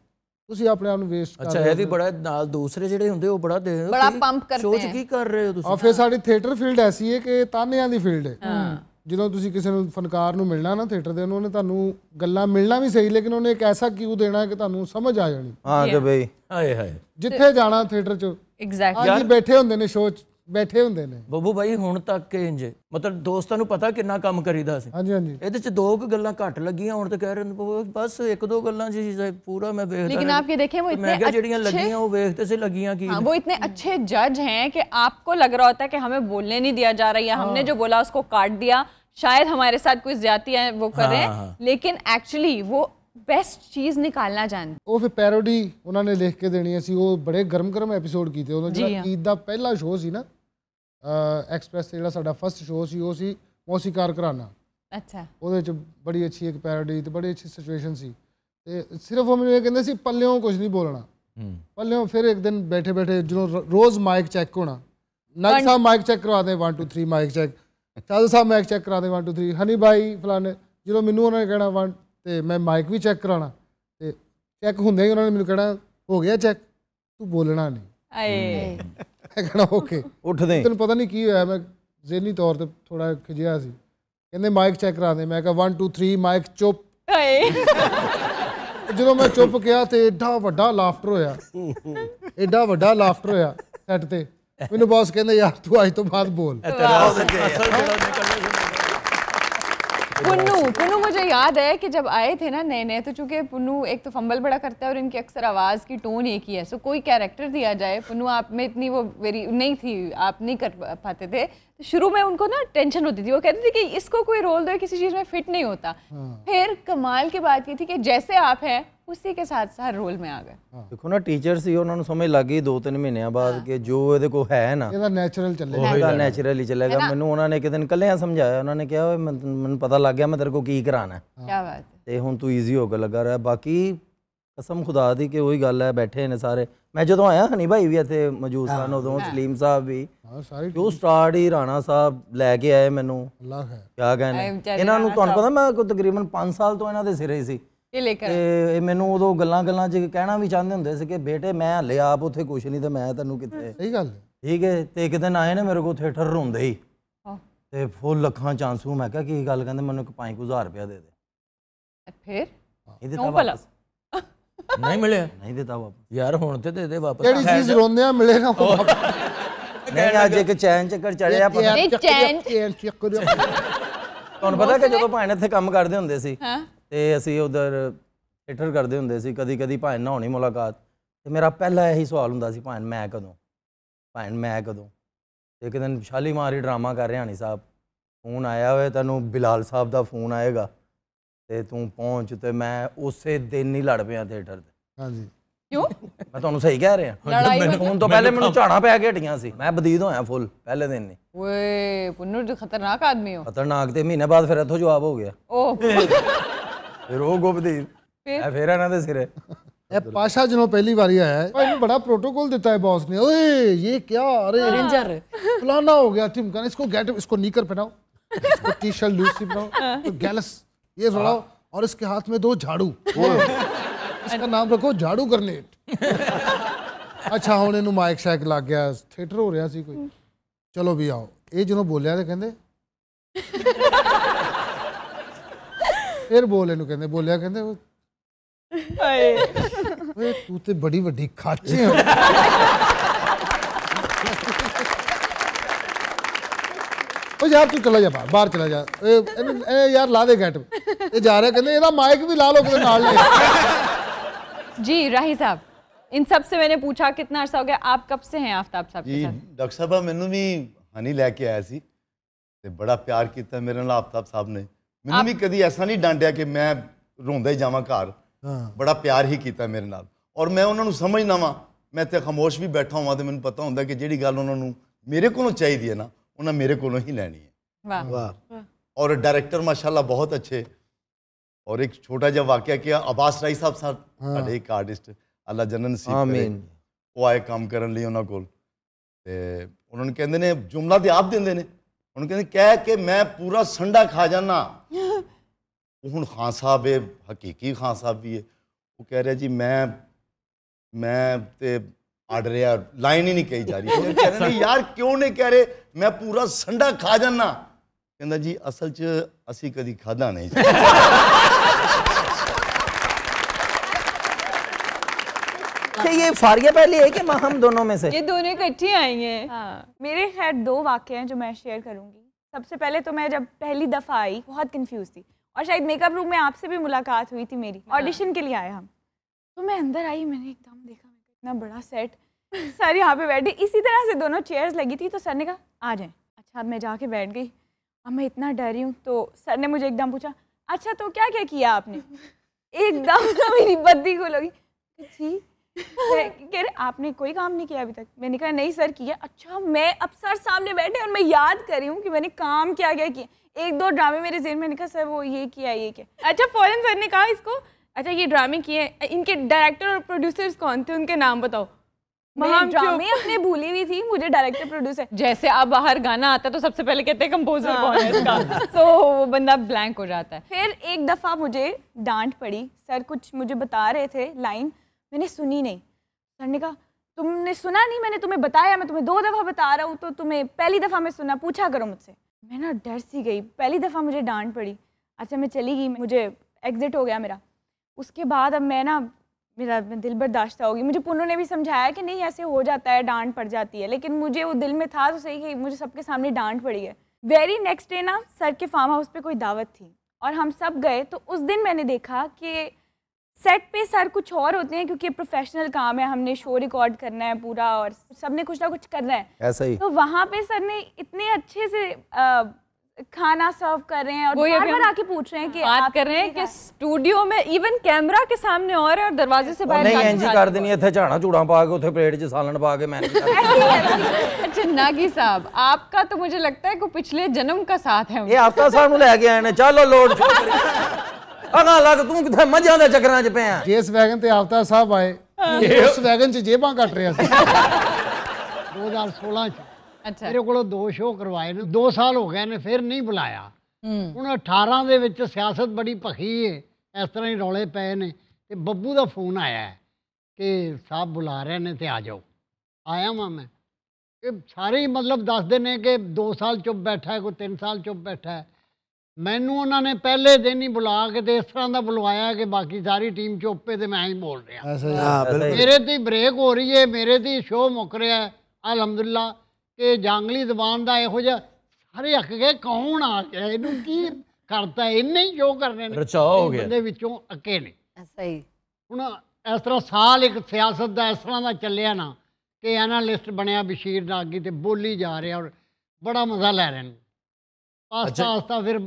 ਤੁਸੀਂ ਆਪਣੇ ਆਪ ਨੂੰ ਵੇਸਟ ਕਰ ਅੱਛਾ ਇਹ ਵੀ ਬੜਾ ਨਾਲ ਦੂਸਰੇ ਜਿਹੜੇ ਹੁੰਦੇ ਉਹ ਬੜਾ ਦੇ ਬੜਾ ਪੰਪ ਕਰਦੇ ਸੋਚ ਕੀ ਕਰ ਰਹੇ ਹੋ ਤੁਸੀਂ ਆ ਫਿਰ ਸਾਡੀ ਥੀਏਟਰ ਫੀਲਡ ਐਸੀ ਹੈ ਕਿ ਤਾਨਿਆਂ ਦੀ ਫੀਲਡ ਹੈ ਜਦੋਂ ਤੁਸੀਂ ਕਿਸੇ ਨੂੰ ਫਨਕਾਰ ਨੂੰ ਮਿਲਣਾ ਨਾ ਥੀਏਟਰ ਦੇ ਉਹਨੇ ਤੁਹਾਨੂੰ ਗੱਲਾਂ ਮਿਲਣਾ ਵੀ ਸਹੀ ਲੇਕਿਨ ਉਹਨੇ ਇੱਕ ਐਸਾ ਕਿਉ ਦੇਣਾ ਕਿ ਤੁਹਾਨੂੰ ਸਮਝ ਆ ਜਾਣੀ ਹਾਂ ਕਿ ਬਈ ਹਾਏ ਹਾਏ ਜਿੱਥੇ ਜਾਣਾ ਥੀਏਟਰ 'ਚ ਐਗਜ਼ੈਕਟਲੀ ਯਾਰ ਬੈਠੇ ਹੁੰਦੇ ਨੇ ਸ਼ੋਅ 'ਚ ਬੈਠੇ ਹੁੰਦੇ ਨੇ ਬੱਬੂ ਬਾਈ ਹੁਣ ਤੱਕ ਇੰਜ ਮਤਲਬ ਦੋਸਤਾਂ ਨੂੰ ਪਤਾ ਕਿੰਨਾ ਕੰਮ ਕਰੀਦਾ ਸੀ ਹਾਂਜੀ ਹਾਂਜੀ ਇਹਦੇ ਚ ਦੋ ਕੁ ਗੱਲਾਂ ਘੱਟ ਲੱਗੀਆਂ ਹੁਣ ਤਾਂ ਕਹਿ ਰਹੇ ਨੇ ਬਸ ਇੱਕ ਦੋ ਗੱਲਾਂ ਜੀ ਪੂਰਾ ਮੈਂ ਵੇਖਦਾ ਲੇਕਿਨ आपके देखे वो इतने अच्छे ਜਿਹੜੀਆਂ ਲੱਗੀਆਂ ਉਹ ਵੇਖਤੇ ਸੇ ਲੱਗੀਆਂ ਕੀ हाँ, वो इतने अच्छे जज हैं कि आपको लग रहा होता है कि हमें बोलने नहीं दिया जा रहा या हमने जो बोला उसको काट दिया शायद हमारे साथ कोई ज्यादा वो कर रहे हैं लेकिन एक्चुअली वो ਬੈਸਟ ਚੀਜ਼ ਨਿਕਾਲਣਾ ਚਾਹੁੰਦੇ ਉਹ ਫਿਰ ਪੈਰੋਡੀ ਉਹਨਾਂ ਨੇ ਲਿਖ ਕੇ ਦੇਣੀ ਸੀ ਉਹ ਬੜੇ ਗਰਮ ਗਰਮ ਐਪੀਸੋਡ ਕੀਤੇ ਉਹਨਾਂ ਜਿਹੜਾ ਈਦ ਦਾ ਪਹਿਲਾ ਸ਼ੋਅ ਸੀ ਨਾ ਐਕਸਪ੍ਰੈਸ ਜਿਹੜਾ ਸਾਡਾ ਫਸਟ ਸ਼ੋਅ ਸੀ ਉਹ ਸੀ ਮੌਸੀਕਾਰ ਘਰਾਨਾ ਅੱਛਾ ਉਹਦੇ ਚ ਬੜੀ ਅੱਛੀ ਇੱਕ ਪੈਰੋਡੀ ਤੇ ਬੜੀ ਅੱਛੀ ਸਿਚੁਏਸ਼ਨ ਸੀ ਤੇ ਸਿਰਫ ਉਹ ਮੈਨੂੰ ਇਹ ਕਹਿੰਦੇ ਸੀ ਪੱਲਿਓਂ ਕੁਝ ਨਹੀਂ ਬੋਲਣਾ ਪੱਲਿਓਂ ਫਿਰ ਇੱਕ ਦਿਨ ਬੈਠੇ ਬੈਠੇ ਜਦੋਂ ਰੋਜ਼ ਮਾਈਕ ਚੈੱਕ ਹੋਣਾ ਨਾਗ ਸਾਹਿਬ ਮਾਈਕ ਚੈੱਕ ਕਰਾ ਦੇ 1 2 3 ਮਾਈਕ ਚੈੱਕ ਚਾਦਰ ਸਾਹਿਬ ਮਾਈਕ ਚੈੱਕ ਕਰਾ ਦੇ 1 2 3 ਹਨੀ ਭਾਈ ਫਲਾਣੇ ਜਦੋਂ ਮੈਨੂੰ ਉਹਨਾਂ ਨੇ ਕਹਿਣਾ 1 ਤੇ ਮੈਂ ਮਾਈਕ ਵੀ ਚੈੱਕ ਕਰਾਣਾ ਤੇ ਚੈੱਕ ਹੁੰਦੇ ਹੀ ਉਹਨਾਂ ਨੇ ਮੈਨੂੰ ਕਹਿਣਾ ਹੋ ਗਿਆ ਚੈੱਕ ਤੂੰ ਬੋਲਣਾ ਨਹੀਂ ਆਏ ਮੈਂ ਕਹਣਾ ਓਕੇ ਉੱਠਦੇ ਤੈਨੂੰ ਪਤਾ ਨਹੀਂ ਕੀ ਹੋਇਆ ਮੈਂ ਜ਼ੇਨੀ ਤੌਰ ਤੇ ਥੋੜਾ ਖਿਜਿਆ ਸੀ ਕਹਿੰਦੇ ਮਾਈਕ ਚੈੱਕ ਕਰਾ ਦੇ ਮੈਂ ਕਿਹਾ 1 2 3 ਮਾਈਕ ਚੁੱਪ ਹਾਏ ਜਦੋਂ ਮੈਂ ਚੁੱਪ ਗਿਆ ਤੇ ਏਡਾ ਵੱਡਾ ਲਾਫਟਰ ਹੋਇਆ ਏਡਾ ਵੱਡਾ ਲਾਫਟਰ ਹੋਇਆ ਸੈੱਟ ਤੇ ਮੈਨੂੰ ਬੌਸ ਕਹਿੰਦਾ ਯਾਰ ਤੂੰ ਅੱਜ ਤੋਂ ਬਾਅਦ ਬੋਲ ਅਸਲ ਜਿਹੜਾ ਨਿਕਲ पुन्नू पुन्नू मुझे याद है कि जब आए थे ना नए नए तो चूंकि पुन्नू एक तो फंबल बड़ा करता है और इनकी अक्सर आवाज़ की टोन एक ही है सो कोई कैरेक्टर दिया जाए पुन्नू आप में इतनी वो वेरी नहीं थी आप नहीं कर पाते थे शुरू में उनको ना टेंशन होती थी वो कहती थी कि इसको कोई रोल दो किसी चीज में फिट नहीं होता हाँ। फिर कमाल की बात की थी कि जैसे आप हैं उसी के साथ साथ रोल में आ गए हाँ। देखो ना टीचर सी उन्होंने समझ लग गई दो तीन महीने बाद हाँ। के जो देखो है ना नेचुरल तो नेचुरल ही चलेगा मैंने उन्होंने एक दिन कल समझाया उन्होंने कहा मैं पता लग गया मैं तेरे को की कराना है क्या बात है हूँ तू ईजी होकर लगा रहा बाकी ਕਸਮ ਖੁਦਾ ਦੀ ਕਿ ਉਹੀ ਗੱਲ ਹੈ ਬੈਠੇ ਨੇ ਸਾਰੇ ਮੈਂ ਜਦੋਂ ਆਇਆ ਹਨੀ ਭਾਈ ਵੀ ਇੱਥੇ ਮੌਜੂਦ ਸਨ ਉਦੋਂ ਸਲੀਮ ਸਾਹਿਬ ਵੀ ਜੋ ਸਟਾਰਟ ਹੀ ਰਾਣਾ ਸਾਹਿਬ ਲੈ ਕੇ ਆਏ ਮੈਨੂੰ ਅੱਲਾਹ ਹੈ ਕੀ ਕਹਿੰਦੇ ਇਹਨਾਂ ਨੂੰ ਤੁਹਾਨੂੰ ਪਤਾ ਮੈਂ ਕੋਈ ਤਕਰੀਬਨ 5 ਸਾਲ ਤੋਂ ਇਹਨਾਂ ਦੇ ਸਿਰੇ ਸੀ ਇਹ ਮੈਨੂੰ ਉਦੋਂ ਗੱਲਾਂ ਗੱਲਾਂ 'ਚ ਕਹਿਣਾ ਵੀ ਚਾਹੁੰਦੇ ਹੁੰਦੇ ਸੀ ਕਿ ਬੇਟੇ ਮੈਂ ਹਲੇ ਆਪ ਉੱਥੇ ਕੁਛ ਨਹੀਂ ਤੇ ਮੈਂ ਤੈਨੂੰ ਕਿੱਥੇ ਸਹੀ ਗੱਲ ਠੀਕ ਹੈ ਤੇ ਇੱਕ ਦਿਨ ਆਏ ਨੇ ਮੇਰੇ ਕੋਲ ਥੀਏਟਰ ਰੋਂਦੇ ਹੀ ਤੇ ਫੁੱਲ ਅੱਖਾਂ ਚਾਂਸੂ ਮੈਂ ਕਿਹਾ ਕੀ ਗੱਲ ਕਹਿੰਦੇ ਮੈਨੂੰ ਇੱਕ 5000 ਰੁਪਇਆ ਦੇ ਦੇ ਫਿਰ ਇਹ ਦਿੱਤਾ ਵਾਪਸ ਨਹੀਂ ਮਿਲਿਆ ਨਹੀਂ ਦਿੱਤਾ ਵਾਪਸ ਯਾਰ ਹੁਣ ਤੇ ਦੇ ਦੇ ਵਾਪਸ ਕਿਹੜੀ ਚੀਜ਼ ਰੋਂਦੇ ਆ ਮਿਲੇ ਨਾ ਨਹੀਂ ਅੱਜ ਇੱਕ ਚੈਨ ਚੱਕਰ ਚੜਿਆ ਪਤਾ ਨਹੀਂ ਚੈਨ ਚੈਨ ਚੱਕਰ ਤੁਹਾਨੂੰ ਪਤਾ ਕਿ ਜਦੋਂ ਭਾਣੇ ਇੱਥੇ ਕੰਮ ਕਰਦੇ ਹੁੰਦੇ ਸੀ ਤੇ ਅਸੀਂ ਉਧਰ ਥੀਏਟਰ ਕਰਦੇ ਹੁੰਦੇ ਸੀ ਕਦੀ ਕਦੀ ਭਾਣੇ ਨਾਲ ਹੋਣੀ ਮੁਲਾਕਾਤ ਤੇ ਮੇਰਾ ਪਹਿਲਾ ਇਹੀ ਸਵਾਲ ਹੁੰਦਾ ਸੀ ਭਾਣੇ ਮੈਂ ਕਦੋਂ ਭਾਣੇ ਮੈਂ ਕਦੋਂ ਤੇ ਇੱਕ ਦਿਨ ਸ਼ਾਲੀ ਮਾਰੀ ਡਰਾਮਾ ਕਰ ਰਿਹਾ ਹਣੀ ਸਾਹਿਬ ਫੋਨ ਆਇਆ ਹੋਇਆ ਤੈਨੂੰ ਬਿਲਾਲ ਸਾਹਿਬ ਦਾ ਫੋਨ ਆਏਗਾ ਤੇ ਤੂੰ ਪਹੁੰਚ ਤੇ ਮੈਂ ਉਸੇ ਦਿਨ ਹੀ ਲੜ ਪਿਆ ਥੀਏਟਰ ਤੇ ਹਾਂਜੀ ਕਿਉਂ ਮੈਂ ਤੁਹਾਨੂੰ ਸਹੀ ਕਹਿ ਰਿਹਾ ਮੈਨੂੰ ਹੁਣ ਤੋਂ ਪਹਿਲੇ ਮੈਨੂੰ ਝਾੜਾ ਪੈ ਕੇ ਹਟੀਆਂ ਸੀ ਮੈਂ ਬਦੀਦ ਹੋਇਆ ਫੁੱਲ ਪਹਿਲੇ ਦਿਨ ਹੀ ਓਏ ਪੁੰਨੂ ਜੀ ਖਤਰਨਾਕ ਆਦਮੀ ਹੋ ਖਤਰਨਾਕ ਤੇ ਮਹੀਨੇ ਬਾਅਦ ਫਿਰ ਇੱਥੋਂ ਜਵਾਬ ਹੋ ਗਿਆ ਓਹ ਫਿਰ ਉਹ ਗੋਬਦੀਦ ਫਿਰ ਫਿਰ ਇਹਨਾਂ ਦੇ ਸਿਰੇ ਇਹ ਪਾਸ਼ਾ ਜਦੋਂ ਪਹਿਲੀ ਵਾਰੀ ਆਇਆ ਹੈ ਇਹਨੂੰ ਬੜਾ ਪ੍ਰੋਟੋਕੋਲ ਦਿੱਤਾ ਹੈ ਬੌਸ ਨੇ ਓਏ ਇਹ ਕੀ ਅਰੇ ਰੇਂਜਰ ਫਲਾਣਾ ਹੋ गया टिमकान इसको गेट इसको नीकर पहनाओ टी शर्ट लूज सी पहनाओ गैलस ये हाँ। सुनाओ और इसके हाथ में दो झाड़ू इसका नाम रखो झाड़ू ग्रनेट अच्छा हूँ इन माइक शाइक लग गया थिएटर हो रहा चलो भी आओ ये जो बोलिया तो कहते फिर बोल इन कहते बोलिया कहते तू तो बड़ी वीडी खाच यार तू चला जा बाहर चला जा यार ला दे गैट ਇਹ ਜਾ ਰਿਹਾ ਕਹਿੰਦੇ ਇਹਦਾ ਮਾਈਕ ਵੀ ਲਾ ਲਓ ਕਿਤੇ ਨਾਲ ਲੈ ਜੀ ਰਾਹੀ ਸਾਹਿਬ इन सब से मैंने पूछा कितना अरसा हो गया आप कब से हैं आफताब साहब जी डॉक्टर साहब मैनू भी हनी लैके आया सी ਤੇ ਬੜਾ ਪਿਆਰ ਕੀਤਾ ਮੇਰੇ ਨਾਲ ਆਫਤਾਬ ਸਾਹਿਬ ਨੇ ਮੈਨੂੰ ਵੀ ਕਦੀ ਐਸਾ ਨਹੀਂ ਡਾਂਟਿਆ ਕਿ ਮੈਂ ਰੋਂਦਾ ਹੀ ਜਾਵਾਂ ਘਰ ਬੜਾ ਪਿਆਰ ਹੀ ਕੀਤਾ ਮੇਰੇ ਨਾਲ ਔਰ ਮੈਂ ਉਹਨਾਂ ਨੂੰ ਸਮਝਦਾ ਵਾਂ ਮੈਂ ਤੇ ਖਮੋਸ਼ ਵੀ ਬੈਠਾ ਹਾਂ ਤੇ ਮੈਨੂੰ ਪਤਾ ਹੁੰਦਾ ਕਿ ਜਿਹੜੀ ਗੱਲ ਉਹਨਾਂ ਨੂੰ ਮੇਰੇ ਕੋਲੋਂ ਚਾਹੀਦੀ ਹੈ ਨਾ ਉਹਨਾਂ ਮੇਰੇ ਕੋਲੋਂ ਹੀ ਲੈਣੀ ਹੈ ਵਾਹ ਵਾਹ ਔਰ ਡਾਇਰੈਕਟਰ ਮਾਸ਼ਾਅੱਲਾ ਬਹੁਤ ਅੱਛੇ और एक छोटा जब वाक्य किया अब्बास राई साहब साथ हाँ। ਸਾਡੇ ਇੱਕ ਆਰਟਿਸਟ ਅੱਲਾ ਜਨਨ ਸੀ ਆਮੀਨ ਉਹ ਆਏ ਕੰਮ ਕਰਨ ਲਈ ਉਹਨਾਂ ਕੋਲ ਤੇ ਉਹਨਾਂ ਨੂੰ ਕਹਿੰਦੇ ਨੇ ਜੁਮਲਾ ਤੇ ਆਪ ਦਿੰਦੇ ਨੇ ਉਹਨਾਂ ਕਹਿੰਦੇ ਕਹਿ ਕੇ ਮੈਂ ਪੂਰਾ ਸੰਡਾ ਖਾ ਜਾਣਾ ਹੁਣ ਖਾਨ ਸਾਹਿਬ ਇਹ ਹਕੀਕੀ ਖਾਨ ਸਾਹਿਬ ਵੀ ਹੈ ਉਹ ਕਹਿ ਰਿਹਾ ਜੀ ਮੈਂ ਮੈਂ ਤੇ ਆਡ ਰਿਹਾ ਲਾਈਨ ਹੀ ਨਹੀਂ ਕਹੀ ਜਾ ਰਹੀ ਯਾਰ ਕਿਉਂ ਨਹੀਂ ਕਹਿ ਰਹੇ ਮੈਂ ਪੂਰਾ ਸੰਡਾ ਖਾ ਜਾਣਾ कहना जी असल च असी कभी खादा नहीं क्या ये फारिया पहले है कि हम दोनों में से ये दोनों इकट्ठी आई हैं हाँ। मेरे खैर दो वाक्य हैं जो मैं शेयर करूंगी सबसे पहले तो मैं जब पहली दफ़ा आई बहुत कंफ्यूज थी और शायद मेकअप रूम में आपसे भी मुलाकात हुई थी मेरी ऑडिशन हाँ। के लिए आए हम तो मैं अंदर आई मैंने एकदम देखा इतना बड़ा सेट सर यहाँ पे बैठी इसी तरह से दोनों चेयर्स लगी थी तो सर ने कहा आ जाए अच्छा मैं जाके बैठ गई अब मैं इतना डरी हूँ तो सर ने मुझे एकदम पूछा अच्छा तो क्या क्या किया आपने एकदम ना तो मेरी बद्दी खुल होगी जी कह रहे आपने कोई काम नहीं किया अभी तक मैंने कहा नहीं सर किया अच्छा मैं अब सर सामने बैठे और मैं याद कर रही हूँ कि मैंने काम क्या क्या किया एक दो ड्रामे मेरे जेन में कहा सर वो ये किया ये किया अच्छा फ़ौरन सर ने कहा इसको अच्छा ये ड्रामे किए इनके डायरेक्टर और प्रोड्यूसर्स कौन थे उनके नाम बताओ मैं ड्रामे अपने भूली हुई थी मुझे डायरेक्टर प्रोड्यूसर जैसे आप बाहर गाना आता तो सबसे पहले कहते हैं कंपोजर हाँ। कौन है इसका सो so, वो बंदा ब्लैंक हो जाता है फिर एक दफ़ा मुझे डांट पड़ी सर कुछ मुझे बता रहे थे लाइन मैंने सुनी नहीं सर ने कहा तुमने सुना नहीं मैंने तुम्हें बताया मैं तुम्हें दो दफ़ा बता रहा हूँ तो तुम्हें पहली दफ़ा मैं सुना पूछा करो मुझसे मैं ना डर सी गई पहली दफ़ा मुझे डांट पड़ी अच्छा मैं चली गई मुझे एग्ज़िट हो गया मेरा उसके बाद अब मैं ना मेरा दिल बर्दाश्त होगी मुझे पुनो ने भी समझाया कि नहीं ऐसे हो जाता है डांट पड़ जाती है लेकिन मुझे वो दिल में था तो सही कि मुझे सबके सामने डांट पड़ी है वेरी नेक्स्ट डे ना सर के फार्म हाउस पे कोई दावत थी और हम सब गए तो उस दिन मैंने देखा कि सेट पे सर कुछ और होते हैं क्योंकि प्रोफेशनल काम है हमने शो रिकॉर्ड करना है पूरा और सबने कुछ ना कुछ करना है ऐसा ही तो वहाँ पे सर ने इतने अच्छे से आ, खाना सर्व कर रहे हैं और बार बार आके पूछ रहे हैं कि बात कर रहे हैं कि स्टूडियो में इवन कैमरा के सामने और है और दरवाजे से बाहर नहीं एनजी कर देनी है झाड़ा झूड़ा पा के उथे प्लेट 'ਚ सालन पा के मैंने अच्छा नागी साहब आपका तो मुझे लगता है कि पिछले जन्म का साथ है ये आपका साथ ले के आए ने चलो लोड लग तू कि मजा दे चक्करा च पे हैं जेस वैगन ते ਆਫਤਾ साहब आए ਉਸ वैगन च जेबा कट रहे ਸੀ 2016 च ਅੱਛਾ ਮੇਰੇ ਕੋਲੋਂ ਦੋ ਸ਼ੋਅ ਕਰਵਾਏ ਨੇ 2 ਸਾਲ ਹੋ ਗਏ ਨੇ ਫਿਰ ਨਹੀਂ ਬੁਲਾਇਆ ਹੁਣ 18 ਦੇ ਵਿੱਚ ਸਿਆਸਤ ਬੜੀ ਭਖੀ ਏ ਇਸ ਤਰ੍ਹਾਂ ਹੀ ਰੌਲੇ ਪਏ ਨੇ ਤੇ ਬੱਬੂ ਦਾ ਫੋਨ ਆਇਆ ਕਿ ਸਾਹਿਬ ਬੁਲਾ ਰਹੇ ਨੇ ਤੇ ਆ ਜਾਓ ਆਇਆ ਵਾਂ ਮੈਂ ਇਹ ਸਾਰੇ ਹੀ ਮਤਲਬ ਦੱਸਦੇ ਨੇ ਕਿ 2 ਸਾਲ ਚੁੱਪ ਬੈਠਾ ਹੈ ਕੋਈ 3 ਸਾਲ ਚੁੱਪ ਬੈਠਾ ਹੈ ਮੈਨੂੰ ਉਹਨਾਂ ਨੇ ਪਹਿਲੇ ਦਿਨ ਹੀ ਬੁਲਾ ਕੇ ਤੇ ਇਸ ਤਰ੍ਹਾਂ ਦਾ ਬੁਲਵਾਇਆ ਕਿ ਬਾਕੀ ਸਾਰੀ ਟੀਮ ਚੁੱਪੇ ਤੇ ਮੈਂ ਹੀ ਬੋਲ ਰਿਹਾ ਮੇਰੇ ਤੇ ਬ੍ਰੇਕ ਹੋ ਰਹੀ ਹੈ ਮੇਰੇ ਤੇ ਸ਼ੋਅ ਮੁੱਕ ਰਿਹਾ ਹੈ ਅਲਹਮਦੁਲਿਲਾ ਕਿ ਜੰਗਲੀ ਜ਼ਬਾਨ ਦਾ ਇਹੋ ਜਿਹਾ ਸਾਰੇ ਹੱਕ ਗਏ ਕੌਣ ਆ ਗਿਆ ਇਹਨੂੰ ਕੀ ਕਰਤਾ ਇਹਨੇ ਹੀ ਜੋ ਕਰਨੇ ਨੇ ਰਚਾ ਹੋ ਗਿਆ ਬੰਦੇ ਵਿੱਚੋਂ ਅੱਕੇ ਨੇ ਸਹੀ ਹੁਣ ਇਸ ਤਰ੍ਹਾਂ ਸਾਲ ਇੱਕ ਸਿਆਸਤ ਦਾ ਇਸ ਤਰ੍ਹਾਂ ਦਾ ਚੱਲਿਆ ਨਾ ਕਿ ਐਨਾਲਿਸਟ ਬਣਿਆ ਬਸ਼ੀਰ ਨਾਗੀ ਤੇ ਬੋਲੀ ਜਾ ਰਿਹਾ ਔਰ ਬੜਾ ਮਜ਼ਾ ਲੈ ਰਹੇ ਨੇ ਆਸਤਾ ਆਸਤਾ ਫਿਰ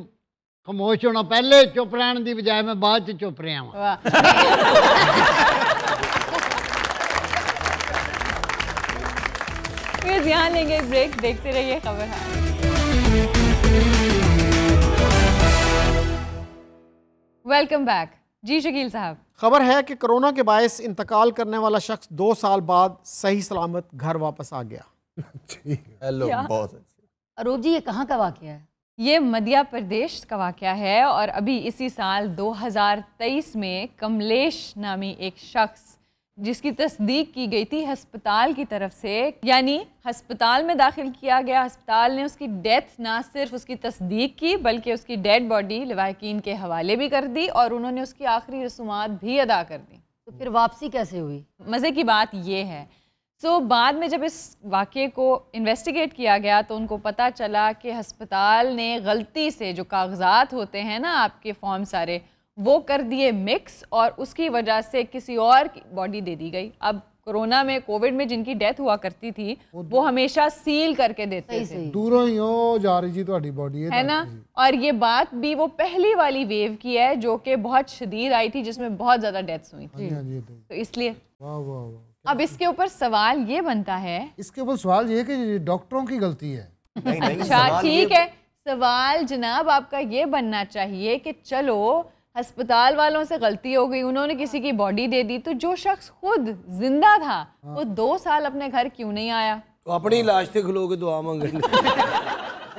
ਖਮੋਸ਼ ਹੋਣਾ ਪਹਿਲੇ ਚੁੱਪ ਰਹਿਣ ਦੀ ਬਜਾਏ ਮੈਂ ਬਾਅਦ ਚ ਚੁੱਪ ਰਿਹਾ ਹਾਂ व्यूवर्स यहाँ लेंगे एक ब्रेक देखते रहिए खबर हाँ वेलकम बैक जी शकील साहब खबर है कि कोरोना के बायस इंतकाल करने वाला शख्स दो साल बाद सही सलामत घर वापस आ गया हेलो बहुत अरूप जी ये कहाँ का वाक्य है ये मध्य प्रदेश का वाक्य है और अभी इसी साल 2023 में कमलेश नामी एक शख्स जिसकी तस्दीक की गई थी हस्पताल की तरफ से यानी हस्पताल में दाखिल किया गया हस्पताल ने उसकी डेथ ना सिर्फ उसकी तस्दीक की बल्कि उसकी डेड बॉडी लवाकिन के हवाले भी कर दी और उन्होंने उसकी आखिरी रसूमात भी अदा कर दी तो फिर वापसी कैसे हुई मज़े की बात यह है सो so, बाद में जब इस वाक़े को इन्वेस्टिगेट किया गया तो उनको पता चला कि हस्पताल ने गलती से जो कागज़ात होते हैं ना आपके फॉर्म सारे वो कर दिए मिक्स और उसकी वजह से किसी और की बॉडी दे दी गई अब कोरोना में कोविड में जिनकी डेथ हुआ करती थी वो, वो हमेशा सील करके देते थे दूरों ही हो जा रही जी तो बॉडी है, है ना और ये बात भी वो पहली वाली वेव की है जो कि बहुत शदीद आई थी जिसमें बहुत ज्यादा डेथ्स हुई थी हाँ हाँ तो, तो इसलिए अब इसके ऊपर सवाल ये बनता है इसके ऊपर सवाल ये की डॉक्टरों की गलती है अच्छा ठीक है सवाल जनाब आपका ये बनना चाहिए कि चलो अस्पताल वालों से गलती हो गई उन्होंने किसी की बॉडी दे दी तो जो शख्स खुद जिंदा था हाँ। वो दो साल अपने घर क्यों नहीं आया तो अपनी लाश से खुलो के दुआ मांग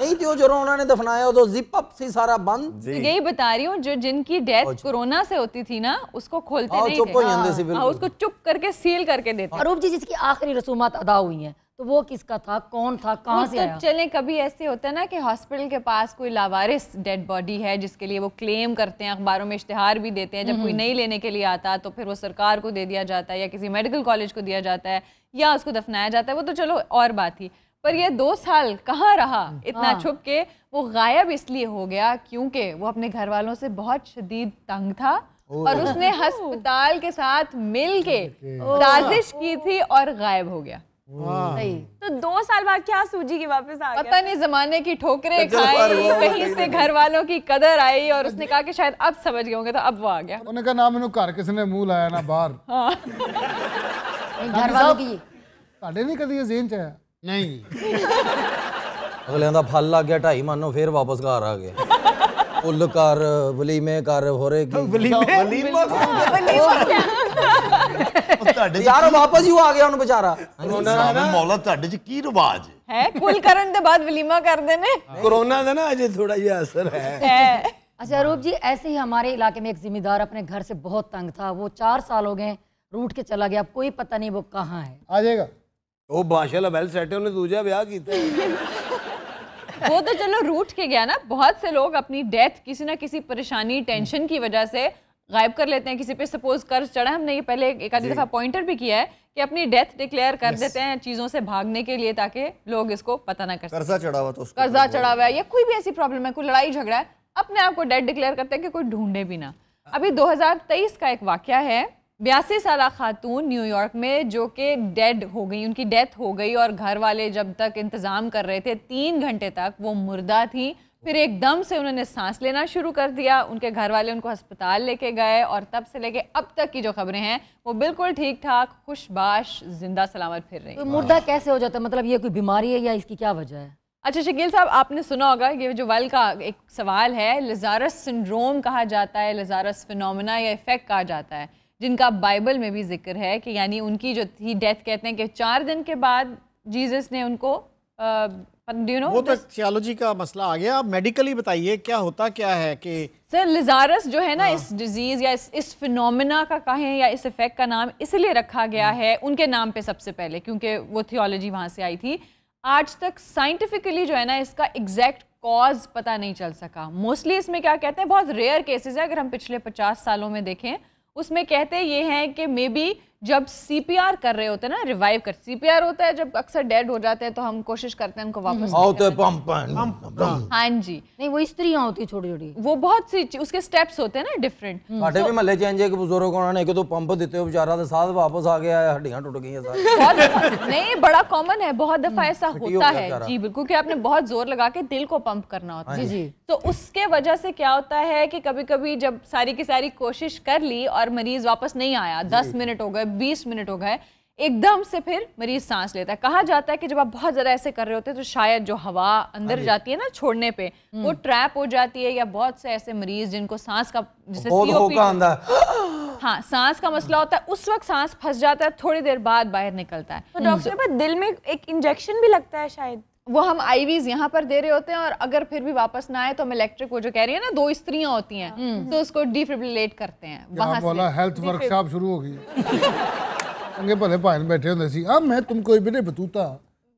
नहीं जो जो उन्होंने दफनाया तो जिप अप से सारा बंद तो यही बता रही हूँ जो जिनकी डेथ कोरोना से होती थी ना उसको खोलते हाँ, नहीं थे। हाँ, उसको चुप करके सील करके देते जी जिसकी आखिरी रसूमात अदा हुई है तो वो किसका था कौन था कहाँ से तो आया? चले कभी ऐसे होता है ना कि हॉस्पिटल के पास कोई लावारिस डेड बॉडी है जिसके लिए वो क्लेम करते हैं अखबारों में इश्तहार भी देते हैं जब कोई हम्म। नहीं लेने के लिए आता तो फिर वो सरकार को दे दिया जाता है या किसी मेडिकल कॉलेज को दिया जाता है या उसको दफनाया जाता है वो तो चलो और बात थी पर ये दो साल कहाँ रहा हम्म। इतना हाँ। छुप के वो गायब इसलिए हो गया क्योंकि वो अपने घर वालों से बहुत शदीद तंग था और उसने हस्पताल के साथ मिल के साजिश की थी और गायब हो गया हाँ। हम्म। तो दो साल बाद क्या सूजी की वापस आ गया पता नहीं जमाने की ठोकरे खाई वहीं से घर वालों की कदर आई और उसने कहा कि शायद अब समझ गए होंगे तो अब वो आ गया उन्होंने कहा ना मैंने घर किसी ने मुंह लाया ना बाहर हाँ। घर वालों की ਸਾਡੇ नहीं ਕਦੀ ਇਹ ਜ਼ੇਨ ਚ ਆਇਆ ਨਹੀਂ ਅਗਲਿਆਂ ਦਾ ਫਲ ਲੱਗ ਗਿਆ ਢਾਈ ਮਾਨੋ ਫੇਰ ਵਾਪਸ ਘਰ ਆ ਗਏ ਉਲ ਕਰ ਵਲੀਮੇ ਕਰ ਹੋਰੇ की वलीमे हाँ, वलीमे ਵਲੀਮਾ ਯਾਰ ਵਾਪਸ ਹੀ ਆ ਗਿਆ ਵਿਚਾਰਾ ਕਰੋਨਾ ਮੌਲਾ ਤੁਹਾਡੇ ਚ ਕੀ ਰਿਵਾਜ ਹੈ ਕੁਲ ਕਰਨ ਦੇ ਬਾਅਦ ਵਲੀਮਾ ਕਰਦੇ ਨੇ ਕਰੋਨਾ ਦਾ ਨਾ ਅਜੇ ਥੋੜਾ ਜਿਹਾ ਅਸਰ ਹੈ अच्छा जी ऐसे ही हमारे इलाके में एक जिम्मेदार अपने घर से बहुत तंग था वो चार साल हो गए रूट के चला गया अब कोई पता नहीं वो कहाँ है आ जाएगा वो तो चलो रूट के गया ना बहुत से लोग अपनी डेथ किसी ना किसी परेशानी टेंशन की वजह से गायब कर लेते हैं किसी पे सपोज कर्ज चढ़ा हमने ये पहले एक आधी दफ़ा पॉइंटर भी किया है कि अपनी डेथ डिक्लेयर कर देते हैं चीज़ों से भागने के लिए ताकि लोग इसको पता ना कर कर्जा चढ़ा हुआ तो कर्जा चढ़ा हुआ है या कोई भी ऐसी प्रॉब्लम है कोई लड़ाई झगड़ा है अपने आप को डेथ डिक्लेयर करते हैं कि कोई ढूंढे भी ना हाँ। अभी दो का एक वाक्य है बयासी साल खातून न्यूयॉर्क में जो कि डेड हो गई उनकी डेथ हो गई और घर वाले जब तक इंतज़ाम कर रहे थे तीन घंटे तक वो मुर्दा थी फिर एकदम से उन्होंने सांस लेना शुरू कर दिया उनके घर वाले उनको अस्पताल लेके गए और तब से लेके अब तक की जो खबरें हैं वो बिल्कुल ठीक ठाक खुशबाश जिंदा सलामत फिर रही तो मुर्दा कैसे हो जाता है मतलब ये कोई बीमारी है या इसकी क्या वजह है अच्छा शकील साहब आपने सुना होगा ये जो वल का एक सवाल है लजारस सिंड्रोम कहा जाता है लजारस फिनोमेना या इफेक्ट कहा जाता है जिनका बाइबल में भी जिक्र है कि यानी उनकी जो थी डेथ कहते हैं कि चार दिन के बाद जीसस ने उनको Uh, you know, वो तो थियोलॉजी का मसला आ गया मेडिकली बताइए क्या होता क्या है कि सर लिजारस जो है ना हाँ। इस डिजीज या इस इस फिनोमिना का कहें या इस इफेक्ट का नाम इसलिए रखा गया हाँ। है उनके नाम पे सबसे पहले क्योंकि वो थियोलॉजी वहाँ से आई थी आज तक साइंटिफिकली जो है ना इसका एग्जैक्ट कॉज पता नहीं चल सका मोस्टली इसमें क्या कहते हैं बहुत रेयर केसेस है अगर हम पिछले पचास सालों में देखें उसमें कहते ये हैं कि मे बी जब सी कर रहे होते हैं ना रिवाइव कर सी होता है जब अक्सर डेड हो जाते हैं तो हम कोशिश करते हैं उनको वापस हम्म। हाँ, हाँ जी नहीं वो स्त्रियां होती छोटी छोटी वो बहुत सी उसके स्टेप्स होते हैं ना डिफरेंट ਸਾਡੇ ਵੀ ਮਹੱਲੇ चेंज है बुजुर्ग उन्होंने ਉਹਨਾਂ ਨੇ ਇੱਕ ਦੋ ਪੰਪ ਦਿੱਤੇ ਉਹ ਵਿਚਾਰਾ ਤੇ ਸਾਧ ਵਾਪਸ ਆ ਗਿਆ ਹੱਡੀਆਂ ਟੁੱਟ नहीं बड़ा कॉमन है बहुत दफा हम्म। ऐसा होता है जी बिल्कुल कि आपने बहुत जोर लगा के दिल को पंप करना होता है जी तो उसके वजह से क्या होता है कि कभी कभी जब सारी की सारी कोशिश कर ली और मरीज वापस नहीं आया दस मिनट हो गए जब 20 मिनट हो गए एकदम से फिर मरीज सांस लेता है कहा जाता है कि जब आप बहुत ज़्यादा ऐसे कर रहे होते हैं तो शायद जो हवा अंदर हाँ जाती है ना छोड़ने पे हम्म। वो ट्रैप हो जाती है या बहुत से ऐसे मरीज जिनको सांस का जिसे हाँ सांस का मसला होता है उस वक्त सांस फंस जाता है थोड़ी देर बाद बाहर निकलता है तो डॉक्टर हम्म। दिल में एक इंजेक्शन भी लगता है शायद वो हम आईवीज यहाँ पर दे रहे होते हैं और अगर फिर भी वापस ना आए तो हम इलेक्ट्रिक वो जो कह रही है ना दो स्त्रियां होती हैं हाँ। तो उसको डिफिब्रिलेट करते हैं वहां बोला हेल्थ वर्कशॉप शुरू भले भाई बैठे होते मैं तुमको भी नहीं बतूता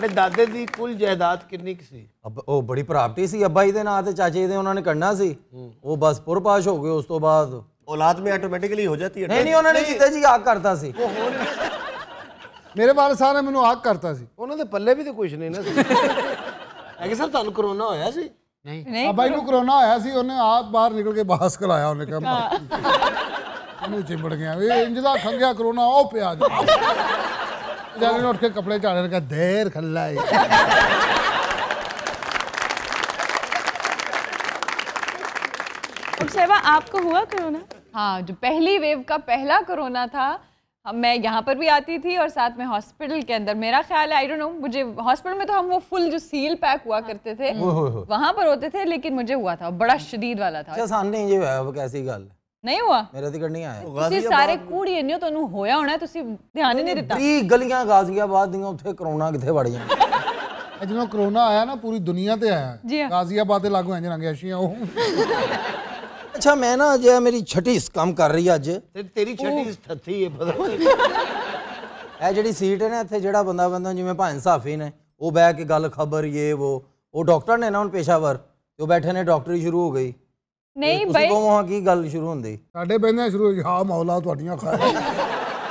ਤੁਹਾਡੇ ਦਾਦੇ ਦੀ ਕੁੱਲ ਜਾਇਦਾਦ ਕਿੰਨੀ ਕੁ ਸੀ ਉਹ ਬੜੀ ਪ੍ਰਾਪਰਟੀ ਸੀ ਅੱਬਾ ਜੀ ਦੇ ਨਾਂ ਤੇ ਚਾਚੇ ਦੇ ਉਹਨਾਂ ਨੇ ਕਰਨਾ ਸੀ ਉਹ ਬਸ ਪੁਰਪਾਸ਼ ਹੋ ਗਏ ਉਸ ਤੋਂ ਬਾਅਦ ਔਲਾਦ ਮੇਂ ਆਟੋਮੈਟਿਕਲੀ ਹੋ ਜਾਂਦੀ ਹੈ ਨਹੀਂ ਨਹੀਂ ਉਹਨਾਂ ਨੇ ਕੀਤਾ ਜੀ ਆਕ ਕਰਤਾ ਸੀ ਉਹ ਹੋਰ ਮੇਰੇ ਵਾਲਸਾ ਸਾਰੇ ਮੈਨੂੰ ਆਕ ਕਰਤਾ ਸੀ ਉਹਨਾਂ ਦੇ ਪੱਲੇ ਵੀ ਤੇ ਕੁਝ ਨਹੀਂ ਨਾ ਸੀ ਐਗੇ ਸਰ ਤੁਹਾਨੂੰ ਕਰੋਨਾ ਹੋਇਆ ਸੀ ਨਹੀਂ ਨਹੀਂ ਅੱਬਾ ਨੂੰ ਕਰੋਨਾ ਹੋਇਆ ਸੀ ਉਹਨੇ ਆਪ ਬਾਹਰ ਨਿਕਲ ਕੇ ਬਾਸ ਕਰਾਇਆ ਉਹਨੇ ਕਹਿੰਦਾ ਉਹਨੂੰ ਚਿੰਬੜ ਗਿਆ ਇਹ ਇੰਜ ਦਾ ਖੰਗਿਆ ਕਰੋਨਾ ਉਹ ਪਿਆ ਜੀ उठ के कपड़े चाड़े का देर खल्ला है सेवा आपको हुआ कोरोना हाँ जो पहली वेव का पहला कोरोना था मैं यहाँ पर भी आती थी और साथ में हॉस्पिटल के अंदर मेरा ख्याल है आई डोंट नो मुझे हॉस्पिटल में तो हम वो फुल जो सील पैक हुआ करते थे वहाँ पर होते थे लेकिन मुझे हुआ था बड़ा शदीद वाला था अच्छा, सामने ये कैसी गल ਨਹੀਂ ਹੋਆ ਮੇਰਾ ਤੇ ਨਹੀਂ ਆਇਆ ਤੁਸੀਂ ਸਾਰੇ ਕੂੜੀਏ ਨਹੀਂ ਹੋ ਤੁਹਾਨੂੰ ਹੋਇਆ ਹੋਣਾ ਤੁਸੀਂ ਧਿਆਨ ਹੀ ਨਹੀਂ ਦਿੱਤਾ 30 ਗਲੀਆਂ ਗਾਜ਼ੀਆਬਾਦ ਦੀਆਂ ਉੱਥੇ ਕਰੋਨਾ ਕਿੱਥੇ ਵੜ ਜਾਂਦਾ ਜਦੋਂ ਕਰੋਨਾ ਆਇਆ ਨਾ ਪੂਰੀ ਦੁਨੀਆ ਤੇ ਆਇਆ ਗਾਜ਼ੀਆਬਾਦ ਦੇ ਲਾਗੂ ਇੰਜ ਰੰਗੇ ਅਸ਼ੀਆਂ ਉਹ अच्छा मैं ना जो है मेरी छठी काम कर रही अज ते, तेरी छठी थत्थी है पता ਇਹ ਜਿਹੜੀ ਸੀਟ ਹੈ ਨਾ ਇੱਥੇ ਜਿਹੜਾ ਬੰਦਾ ਬੰਦਾ ਜਿਵੇਂ ਭਾਨ ਸਾਫੀ ਨੇ ਉਹ ਬਹਿ ਕੇ ਗੱਲ ਖਬਰ ਇਹ ਉਹ ਉਹ ਡਾਕਟਰ ਨੇ ਨਾ ਹੁਣ ਪੇਸ਼ਾਵਰ ਉਹ ਬੈਠੇ ਨੇ ਡਾਕਟਰੀ ਸ਼ੁਰੂ ਹੋ ਗਈ ਨਹੀਂ ਬਈ ਤੁਸੀਂ ਕਹੋ ਹਾਂ ਕੀ ਗੱਲ ਸ਼ੁਰੂ ਹੁੰਦੀ ਸਾਡੇ ਬੰਦੇ ਸ਼ੁਰੂ ਹੋਈ ਹਾਂ ਮੌਲਾ ਤੁਹਾਡੀਆਂ ਖੈਰ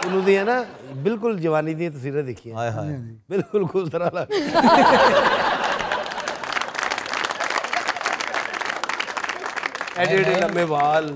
ਉਹਨੂੰ ਦੀਆਂ ਨਾ ਬਿਲਕੁਲ ਜਵਾਨੀ ਦੀਆਂ ਤਸਵੀਰਾਂ ਦੇਖੀਆਂ ਹਾਏ ਹਾਏ ਬਿਲਕੁਲ ਖੁਸ਼ ਤਰ੍ਹਾਂ ਲੱਗ एडिड लंबे बाल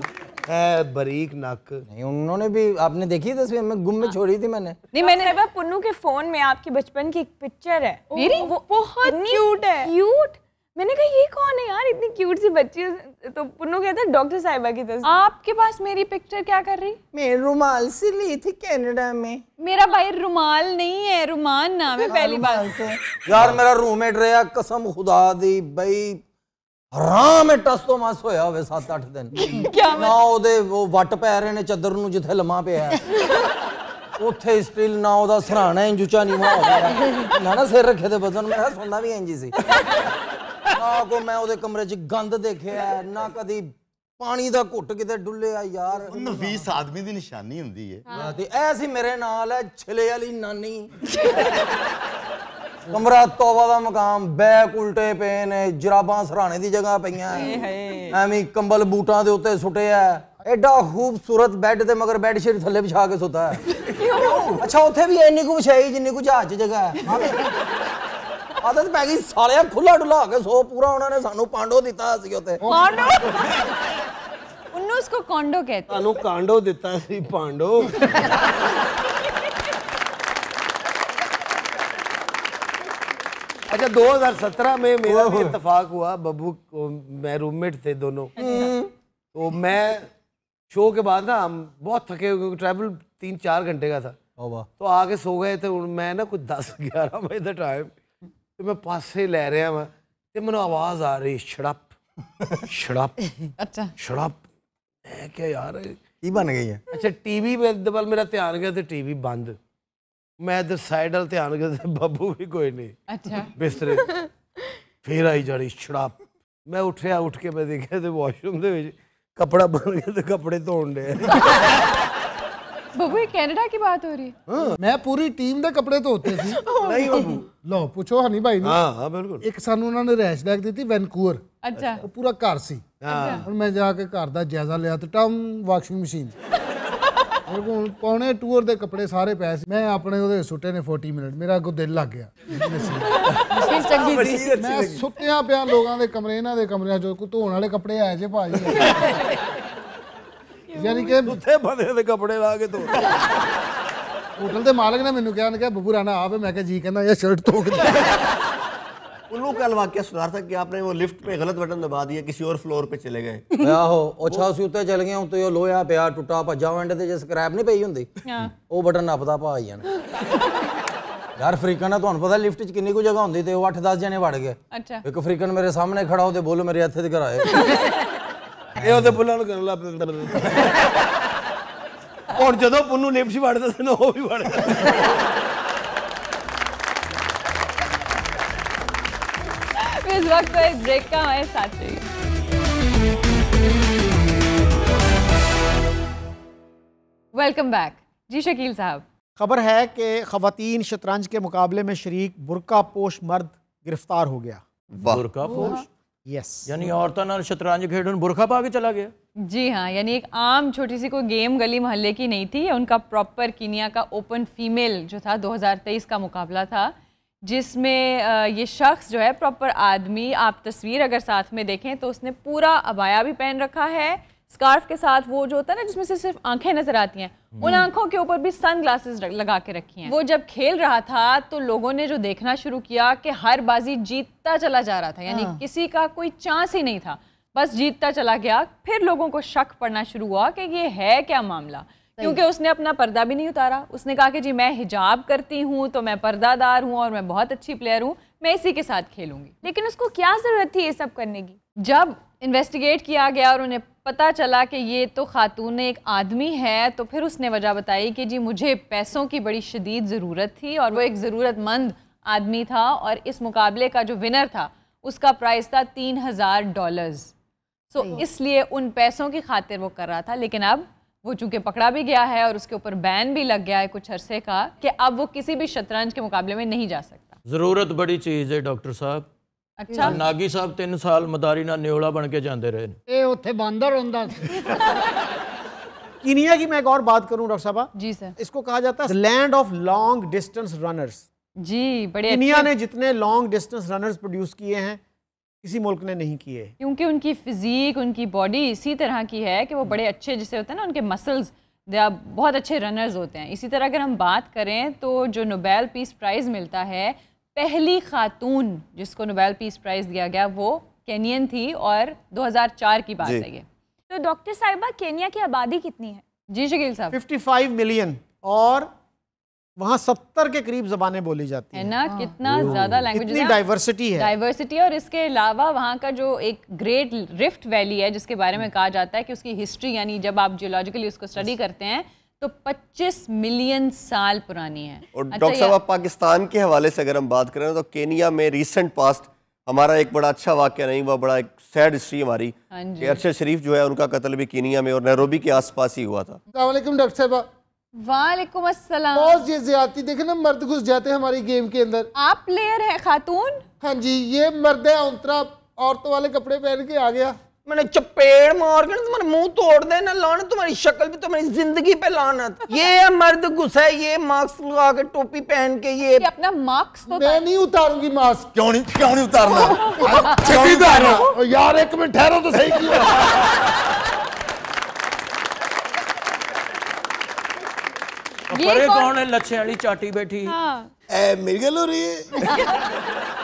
बारीक नक नहीं उन्होंने भी आपने देखी तस्वीर मैं गुम में छोड़ी थी मैंने नहीं मैंने पुन्नू के फोन में आपकी बचपन की एक पिक्चर है मेरी वो बहुत क्यूट है क्यूट मैंने कहा ये कौन है यार इतनी क्यूट सी बच्ची है तो पुन्नू कहता है डॉक्टर साहिबा की तस्वीर आपके पास मेरी पिक्चर क्या कर रही मैं रुमाल से ली थी कनाडा में मेरा भाई रुमाल नहीं है रुमान नाम है पहली बार से यार मेरा रूममेट रहा कसम खुदा दी भाई ਹਰਾਮ ਹੈ ਟਸ ਤੋਂ ਮਸ ਹੋਇਆ ਹੋਵੇ 7-8 ਦਿਨ ਨਾ ਉਹਦੇ ਉਹ ਵੱਟ ਪੈ ਰਹੇ ਨੇ ਚੱਦਰ ਨੂੰ ਜਿੱਥੇ ਲੰਮਾ ਪਿਆ ਉੱਥੇ ਸਟਿਲ ਨਾ ਉਹਦਾ ਸਹਰਾਣਾ ਇੰਜੂਚਾ हो ਹੋਇਆ ना ना सिर रखे ਤੇ वजन मेरा ਸੁਣਦਾ भी इंजी सी ਨਾ ਕੋ ਮੈਂ ਉਹਦੇ ਕਮਰੇ 'ਚ ਗੰਦ ਦੇਖਿਆ ਨਾ ਕਦੀ ਪਾਣੀ ਦਾ ਘੁੱਟ ਕਿਤੇ ਡੁੱਲਿਆ ਯਾਰ ਨਵੀਸ ਆਦਮੀ ਦੀ ਨਿਸ਼ਾਨੀ ਹੁੰਦੀ ਹੈ ਤੇ ਐ ਸੀ ਮੇਰੇ ਨਾਲ ਹੈ ਛਿਲੇ ਵਾਲੀ ਨਾਨੀ ਕਮਰਾ ਤੋਬਾ ਦਾ ਮਕਾਮ ਬੈਕ ਉਲਟੇ ਪਏ ਨੇ ਜਰਾਬਾਂ ਸਰਾਣੇ ਦੀ ਜਗ੍ਹਾ ਪਈਆਂ ਐਵੇਂ ਕੰਬਲ ਬੂਟਾਂ ਦੇ ਉੱਤੇ ਸੁੱਟਿਆ ਐਡਾ ਖੂਬਸੂਰਤ ਬੈੱਡ ਤੇ ਮਗਰ ਬੈੱਡ ਸ਼ੀਟ ਥੱਲੇ ਵਿਛਾ ਕੇ ਸੁੱਤਾ ਹੈ ਅੱਛਾ ਉੱਥੇ ਵੀ ਇੰਨੀ ਕੁ ਵਿਛਾਈ ਜਿੰਨੀ ਕੁ ਜਹਾਜ਼ ਜਗ੍ਹਾ ਹੈ ਆਦਤ ਪੈ ਗਈ ਸਾਲਿਆ ਖੁੱਲਾ ਡੁਲਾ ਕੇ ਸੋ ਪੂਰਾ ਉਹਨਾਂ ਨੇ ਸਾਨੂੰ ਪਾਂਡੋ ਦਿੱਤਾ ਸੀ ਉਤੇ ਪਾਂਡੋ ਉਹਨੂੰ ਉਸਕੋ ਕਾਂਡੋ ਕਹਤੇ ਤੁਹਾਨੂੰ ਕਾਂਡੋ ਦਿੱਤਾ ਸੀ ਪਾਂਡੋ अच्छा 2017 में मेरा भी इतफाक हुआ बब्बू मैं रूममेट थे दोनों तो मैं शो के बाद ना हम बहुत थके हुए क्योंकि ट्रैवल तीन चार घंटे का था तो आके सो गए थे मैं ना कुछ दस ग्यारह बजे था टाइम तो मैं पासे लै रहा वा तो मैं आवाज आ रही छड़प छड़प अच्छा छड़प मैं क्या यार की बन गई है अच्छा टीवी वाल मेरा ध्यान गया तो टीवी बंद मैं इधर साइड वाल ध्यान गया बबू भी कोई नहीं अच्छा बिस्तरे फिर आई जा रही छड़प मैं उठा उठ के मैं देखा तो वॉशरूम के कपड़ा बन गया तो कपड़े धोन लिया बबू ये कनाडा की बात हो रही है हाँ, मैं पूरी टीम दे कपड़े धोते थे oh नहीं बबू लो पूछो हनी भाई ने हां हां बिल्कुल एक सानू उन्होंने रैश लग दी थी वैंकूवर अच्छा वो पूरा घर सी हां अच्छा। और मैं जाके घर दा जायजा लिया तो टम वॉशिंग मशीन कपड़े ਯਾਨੀ ਕਿ ਉੱਥੇ ਬੰਦੇ ਦੇ ਕੱਪੜੇ ਲਾ ਕੇ ਧੋ ਹੋਟਲ ਦੇ ਮਾਲਕ ਨੇ ਮੈਨੂੰ ਕਿਹਾ ਨਾ ਕਿ ਬੱਬੂ ਰਾਣਾ ਆਵੇ ਮੈਂ ਕਿਹਾ ਜੀ ਕਹਿੰਦਾ ਇਹ ਸ਼ਰਟ ਧੋ ਕੇ उल्लू का वाक्य सुना था कि आपने वो लिफ्ट पे गलत बटन दबा दिया किसी और फ्लोर पे चले गए आहो अच्छा ਅਸੀਂ ਉੱਤੇ ਚਲ ਗਏ ਹਾਂ ਤੇ ਉਹ ਲੋਹਾ ਪਿਆ ਟੁੱਟਾ ਭੱਜਾ ਵੰਡ ਤੇ ਜੇ ਸਕ੍ਰੈਪ ਨਹੀਂ ਪਈ ਹੁੰਦੀ ਉਹ ਬਟਨ ਨੱਪਦਾ ਪਾ ਆਈ ਜਾਣਾ ਯਾਰ ਫਰੀਕਨ ਆ ਤੁਹਾਨੂੰ ਪਤਾ ਲਿਫਟ 'ਚ ਕਿੰਨੀ ਕੁ ਜਗ੍ਹਾ ਹੁੰਦੀ ਤੇ ਉਹ 8-10 ਜਣੇ ਵੜ ਗਏ ਇੱਕ ਫਰੀਕਨ ਮੇਰੇ ਸਾਹਮਣੇ ਖੜਾ ਹੋ ਤੇ ਬੋਲ ਮੇਰੇ ਇੱਥੇ ਤੇ ਕਰਾਏ इस वक्त तो एक ब्रेक का हमारे साथ वेलकम बैक जी शकील साहब खबर है कि खवतीन शतरंज के मुकाबले में शरीक बुरका पोश मर्द गिरफ्तार हो गया बुरका पोश यस यानी औरतों शतरंज खेडन बुरखा पा के चला गया जी हाँ यानी एक आम छोटी सी कोई गेम गली मोहल्ले की नहीं थी उनका प्रॉपर कीनिया का ओपन फीमेल जो था 2023 का मुकाबला था जिसमें ये शख्स जो है प्रॉपर आदमी आप तस्वीर अगर साथ में देखें तो उसने पूरा अबाया भी पहन रखा है स्कार्फ के साथ वो जो होता है ना जिसमें से सिर्फ आंखें नजर आती हैं हम्म। उन आंखों के ऊपर भी सन ग्लासेस लगा के रखी हैं वो जब खेल रहा था तो लोगों ने जो देखना शुरू किया कि हर बाजी जीतता चला जा रहा था यानी हाँ। किसी का कोई चांस ही नहीं था बस जीतता चला गया फिर लोगों को शक पड़ना शुरू हुआ कि ये है क्या मामला क्योंकि उसने अपना पर्दा भी नहीं उतारा उसने कहा कि जी मैं हिजाब करती हूँ तो मैं पर्दादार हूँ और मैं बहुत अच्छी प्लेयर हूँ मैं इसी के साथ खेलूंगी लेकिन उसको क्या ज़रूरत थी ये सब करने की जब इन्वेस्टिगेट किया गया और उन्हें पता चला कि ये तो खातून एक आदमी है तो फिर उसने वजह बताई कि जी मुझे पैसों की बड़ी शदीद ज़रूरत थी और वो एक ज़रूरतमंद आदमी था और इस मुकाबले का जो विनर था उसका प्राइस था तीन हज़ार डॉलर्स सो इसलिए उन पैसों की खातिर वो कर रहा था लेकिन अब वो चूँकि पकड़ा भी गया है और उसके ऊपर बैन भी लग गया है कुछ अरसे का कि अब वो किसी भी शतरंज के मुकाबले में नहीं जा सकता ज़रूरत बड़ी चीज़ है डॉक्टर साहब की मैं एक और बात करूं डॉक्टर साहब जी सर इसको कहा जाता है land of long distance runners जी ने जितने लॉन्ग डिस्टेंस रनर्स प्रोड्यूस किए हैं किसी मुल्क ने नहीं किए क्योंकि उनकी फिजीक उनकी बॉडी इसी तरह की है कि वो बड़े अच्छे जिसे होते हैं ना उनके मसल्स बहुत अच्छे रनर्स होते हैं इसी तरह अगर हम बात करें तो जो नोबेल पीस प्राइज़ मिलता है पहली खातून जिसको नोबेल पीस प्राइज़ दिया गया वो केनियन थी और 2004 की बात है ये तो डॉक्टर साहिबा केनिया की आबादी कितनी है जी शकील साहब 55 मिलियन और वहाँ सत्तर के करीब जबान बोली जाती है ना हाँ। कितना ज्यादा लैंग्वेज डाइवर्सिटी है डाइवर्सिटी और इसके अलावा वहाँ का जो एक ग्रेट रिफ्ट वैली है जिसके बारे में कहा जाता है कि उसकी हिस्ट्री यानी जब आप जियोलॉजिकली उसको स्टडी करते हैं तो 25 मिलियन साल पुरानी है और अच्छा डॉक्टर साहब आप पाकिस्तान के हवाले से अगर हम बात करें तो केनिया में रिसेंट पास्ट हमारा एक बड़ा अच्छा वाक्य नहीं हुआ बड़ा एक सैड हिस्ट्री हमारी हाँ कि अरशद शरीफ जो है उनका कत्ल भी केनिया में और नैरोबी के आसपास ही हुआ था डॉक्टर साहब वालेकुम अस्सलाम बहुत ये ज्यादा देखे ना मर्द घुस जाते हैं हमारी गेम के अंदर आप प्लेयर है खातून हाँ जी ये मर्द है औरतों वाले कपड़े पहन के आ गया मैंने चपेड़ मार के तुम्हारे मुंह तोड़ देना लाना तुम्हारी शक्ल भी तुम्हारी जिंदगी पे लाना लानत ये मर्द घुसा ये मास्क लगा के टोपी पहन के ये अपना मास्क तो मैं नहीं उतारूंगी मास्क क्यों नहीं क्यों नहीं उतारना छठी उतारना यार एक मिनट ठहरो तो सही क्यों ये कौन है लच्छे वाली चाटी बैठी हाँ। ए, मेरी गल हो रही है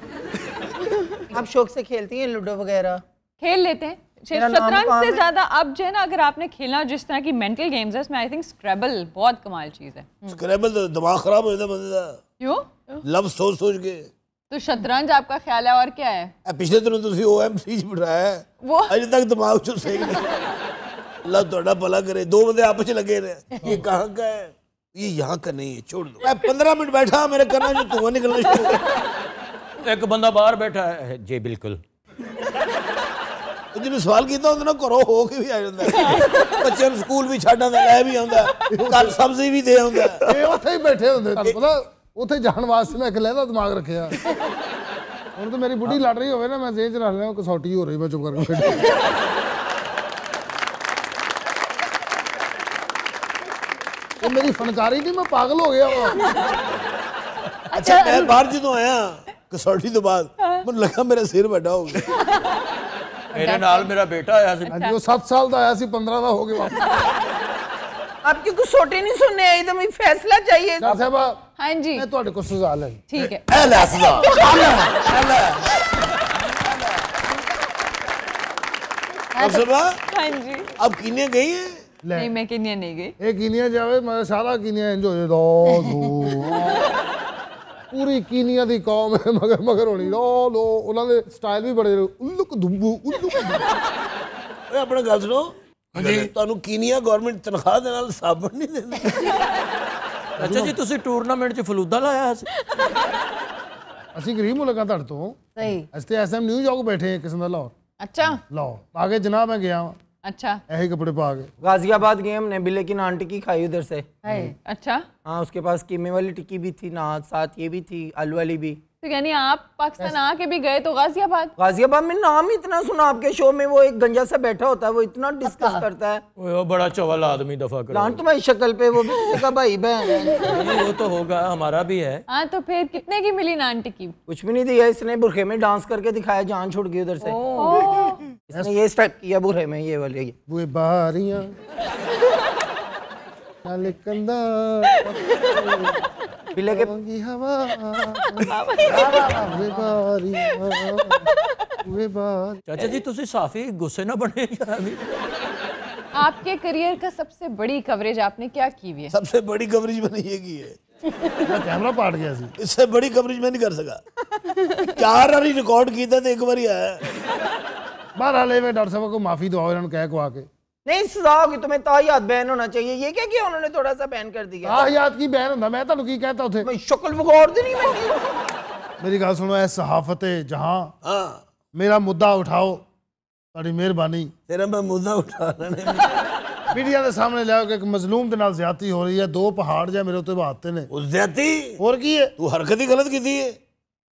आप शौक से खेलती हैं लूडो वगैरह खेल लेते हैं शतरंज से ज्यादा अब जो है ना अगर आपने खेलना जिस तरह की मेंटल गेम्स है उसमें आई थिंक स्क्रैबल बहुत कमाल चीज है स्क्रैबल hmm. तो दिमाग खराब हो जाता क्यों लव सोच सोच के तो शतरंज आपका ख्याल है और क्या है पिछले दिनों ਤੁਸੀਂ OMC ਬਿਠਾਇਆ ਹੈ वो अभी तक दिमाग ਚੋਂ तो सही नहीं लव ਤੁਹਾਡਾ भला करे दो बंदे आपस ਵਿੱਚ लगे रहे ये कहां का है ये यहाँ का नहीं है छोड़ दो मैं पंद्रह मिनट बैठा मेरे करना जो धुआं निकलना शुरू ਇੱਕ ਬੰਦਾ ਬਾਹਰ ਬੈਠਾ ਹੈ ਜੀ ਬਿਲਕੁਲ ਜਿਹਨੂੰ ਸਵਾਲ ਕੀਤਾ ਹੁੰਦਾ ਨਾ ਘਰੋਂ ਹੋ ਕੇ ਵੀ ਆ ਜਾਂਦਾ ਬੱਚਿਆਂ ਨੂੰ ਸਕੂਲ ਵੀ ਛੱਡ ਆਉਂਦਾ ਲੈ ਵੀ ਆਉਂਦਾ ਕੱਲ ਸਬਜ਼ੀ ਵੀ ਦੇ ਆਉਂਦਾ ਇਹ ਉੱਥੇ ਹੀ ਬੈਠੇ ਹੁੰਦੇ ਤੁਹਾਨੂੰ ਪਤਾ ਉੱਥੇ ਜਾਣ ਵਾਸਤੇ ਮੈਂ ਇੱਕ ਲੈਦਾ ਦਿਮਾਗ ਰੱਖਿਆ ਹੁਣ ਤਾਂ ਮੇਰੀ ਬੁੱਢੀ ਲੜ ਰਹੀ ਹੋਵੇ ਨਾ ਮੈਂ ਜ਼ੇਨ ਚ ਰੱਖ ਲਿਆ ਕਸੌਟੀ ਹੋ ਰਹੀ ਮੈਂ ਚੁੱਪ ਕਰਕੇ ਬੈਠਾ ਉਹ ਮੇਰੀ ਫਨਕਾਰੀ ਨਹੀਂ ਮੈਂ ਪਾਗਲ ਹੋ ਗਿਆ ਹਾਂ ਅੱਛਾ ਮੈਂ ਬਾਹਰ ਜਦੋਂ ਆਇਆ ਕਸੌਟੀ ਤੋਂ ਬਾਅਦ ਮੈਨੂੰ ਲੱਗਾ ਮੇਰਾ ਸਿਰ ਵੱਡਾ ਹੋ ਗਿਆ ਮੇਰੇ ਨਾਲ ਮੇਰਾ ਬੇਟਾ ਆਇਆ ਸੀ ਹਾਂਜੀ ਉਹ 7 ਸਾਲ ਦਾ ਆਇਆ ਸੀ 15 ਦਾ ਹੋ ਗਿਆ ਵਾਪਸ ਆਪ ਕਿਉਂਕਿ ਛੋਟੇ ਨਹੀਂ ਸੁਣਨੇ ਆਈ ਤਾਂ ਮੈਂ ਫੈਸਲਾ ਚਾਹੀਏ ਨਾ ਸਾਹਿਬਾ ਹਾਂਜੀ ਮੈਂ ਤੁਹਾਡੇ ਕੋਲ ਸੁਝਾਅ ਲੈ ਠੀਕ ਹੈ ਇਹ ਲੈ ਸੁਝਾਅ ਲੈ ਲੈ ਸੁਭਾ ਹਾਂਜੀ अब किनिया गई है नहीं मैं किनिया नहीं गई ये किनिया जावे मैं सारा किनिया एंजॉय दो ਪੂਰੀ ਕੀਨੀਆ ਦੀ ਕੌਮ ਹੈ ਮਗਰ ਮਗਰ ਹੋਣੀ ਲੋ ਲੋ ਉਹਨਾਂ ਦੇ ਸਟਾਈਲ ਵੀ ਬੜੇ ਉਲੁਕ ਦੁੱਬੂ ਉਲੁਕ ਓਏ ਆਪਣਾ ਗੱਲ ਸੁਣੋ ਹਾਂਜੀ ਤੁਹਾਨੂੰ ਕੀਨੀਆ ਗਵਰਨਮੈਂਟ ਤਨਖਾਹ ਦੇ ਨਾਲ ਸਾਬਣ ਨਹੀਂ ਦਿੰਦੀ ਅੱਛਾ ਜੀ ਤੁਸੀਂ ਟੂਰਨਾਮੈਂਟ 'ਚ ਫਲੂਦਾ ਲਾਇਆ ਸੀ ਅਸੀਂ ਗਰੀਬ ਮੁਲਕਾਂ ਤੁਹਾਡੇ ਤੋਂ ਸਹੀ ਅਸੀਂ ਐਸਐਮ ਨਿਊਯਾਰਕ ਬੈਠੇ ਕਿਸੇ ਦਾ ਲਾਹੌਰ ਅੱਛਾ ਲਾਹੌਰ ਆਗੇ ਜਨਾਬ ਮੈਂ ਗਿਆ ਹਾਂ अच्छा यही कपड़े पा गए गाजियाबाद गए हमने भी लेकिन आंटी टिक्की खाई उधर से हम्म। अच्छा हाँ उसके पास कीमे वाली टिक्की भी थी ना साथ ये भी थी आलू वाली भी तो यानी आप पाकिस्तान आके भी गए तो गाजियाबाद गाजियाबाद में नाम ही इतना सुना आपके शो में वो एक गंजा सा बैठा होता है वो इतना डिस्कस करता है वो बड़ा चवल आदमी दफा कर लान तुम्हारी शक्ल पे वो का तो भाई बहन वो तो होगा हमारा भी है हाँ तो फिर कितने की मिली नान टिक्की कुछ भी नहीं दिया इसने बुरखे में डांस करके दिखाया जान छुट गई उधर से इसने ये स्टार्ट किया बुरे में ये वाली ये वो बारियां कंदा बिल्ले के हवा वे बारियां वे बार चाचा जी तुसी साफी गुस्से ना बने आपके करियर का सबसे बड़ी कवरेज आपने क्या की हुई है सबसे बड़ी कवरेज बनी ये की है कैमरा पाट गया सी इससे बड़ी कवरेज मैं नहीं कर सका चार बार रिकॉर्ड किया तो एक बार ही आया बहरहाल डॉक्टर साहब को माफी दुआ इन्होंने कह कुआ के नहीं सजा होगी तुम्हें ता तो याद बैन होना चाहिए ये क्या किया उन्होंने थोड़ा सा बैन कर दिया ता याद की बैन होता मैं तुम्हें की कहता उसे मैं शक्ल बगौर दी नहीं मैं मेरी गल सुनो ऐ सहाफत है जहां हां मेरा मुद्दा उठाओ बड़ी मेहरबानी तेरा मैं मुद्दा उठा रहा नहीं मीडिया के सामने लाओ कि एक मजलूम के नाल ज्यादती हो रही है दो पहाड़ जे मेरे ऊपर बातते ने ज्यादती और की है तू हरकत ही गलत की थी है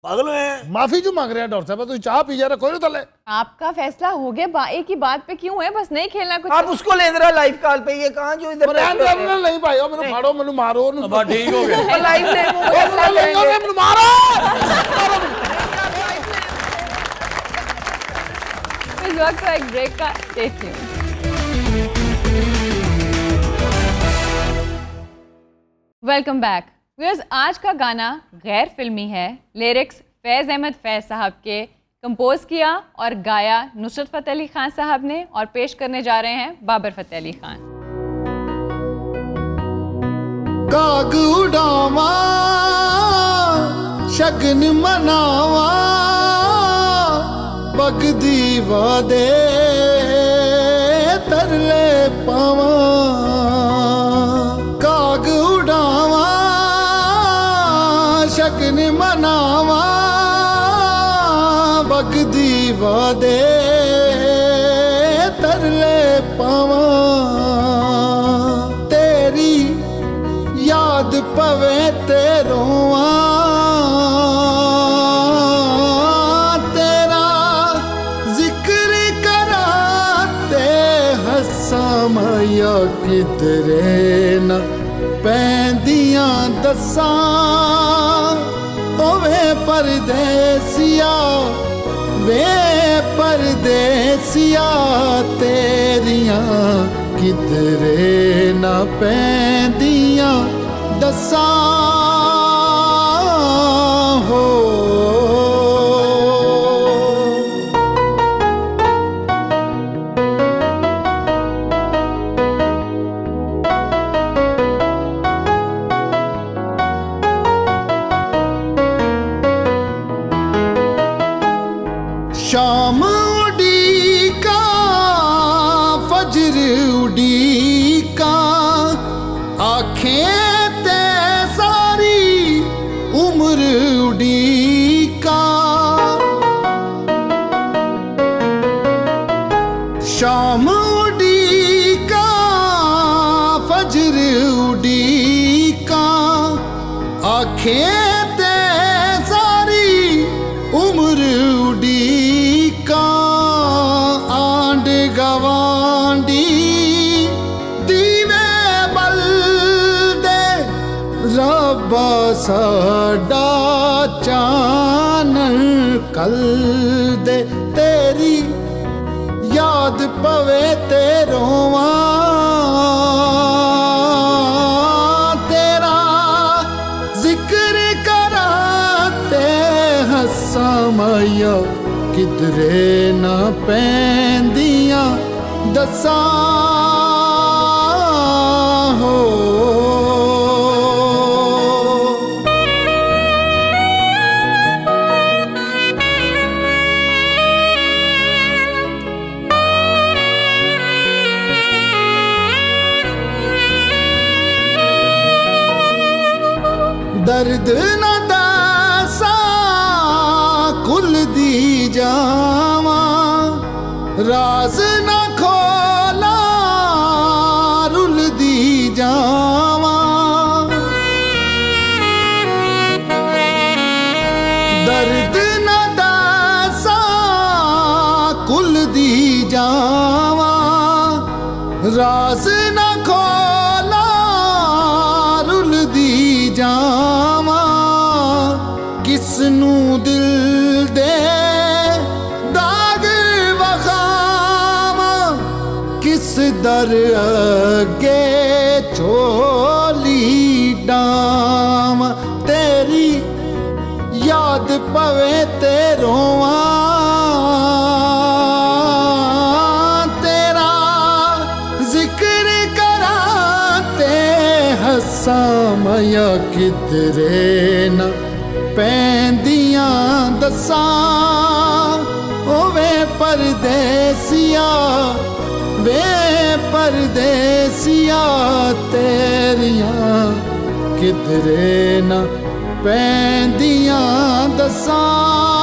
पागल है माफी क्यों मांग रहे हैं डॉक्टर साहब तो चाह पी जा रहा कोई तले आपका फैसला हो गया बा एक ही बात पे क्यों है बस नहीं खेलना कुछ आप उसको ले रहा लाइफ कॉल पे ये कहां जो इधर प्लान करना नहीं भाई ओ मेरे फाड़ो मेनू मारो अब ठीक हो गया लाइफ ले वो मेनू मारो इस वक्त तो एक ब्रेक का देखिए वेलकम बैक व्यूअर्स आज का गाना गैर फिल्मी है लिरिक्स फैज़ अहमद फैज़ साहब के कंपोज किया और गाया नुसरत फ़तेह अली ख़ान साहब ने और पेश करने जा रहे हैं बाबर फ़तेह अली ख़ान गाग उड़ावा शगन मनावा बगदी वादे ਪਰਦੇਸੀਆ ਤੇਰੀਆਂ ਕਿਧਰੇ ਨਾ ਪੈਂਦੀਆਂ ਦਸਾਂ Shama सा हो दर्द न दासा कुल दी जावा राज न खो ਕਰ ਅੱਗੇ ਝੋਲੀ ਡਾਮ ਤੇਰੀ ਯਾਦ ਪਵੇ ਤੇ ਰੋਵਾਂ ਤੇਰਾ ਜ਼ਿਕਰ ਕਰਾਂ ਤੇ ਹੱਸਾਂ ਮਯਾ ਕਿਦਰੇ ਨਾ ਪੈਂਦੀਆਂ ਦਸਾਂ ਹੋਵੇ ਪਰਦੇਸੀਆ ਪਰਦੇਸੀਆ ਤੇਰੀਆਂ ਕਿਧਰੇ ਨਾ ਪੈਂਦੀਆਂ ਦਸਾਂ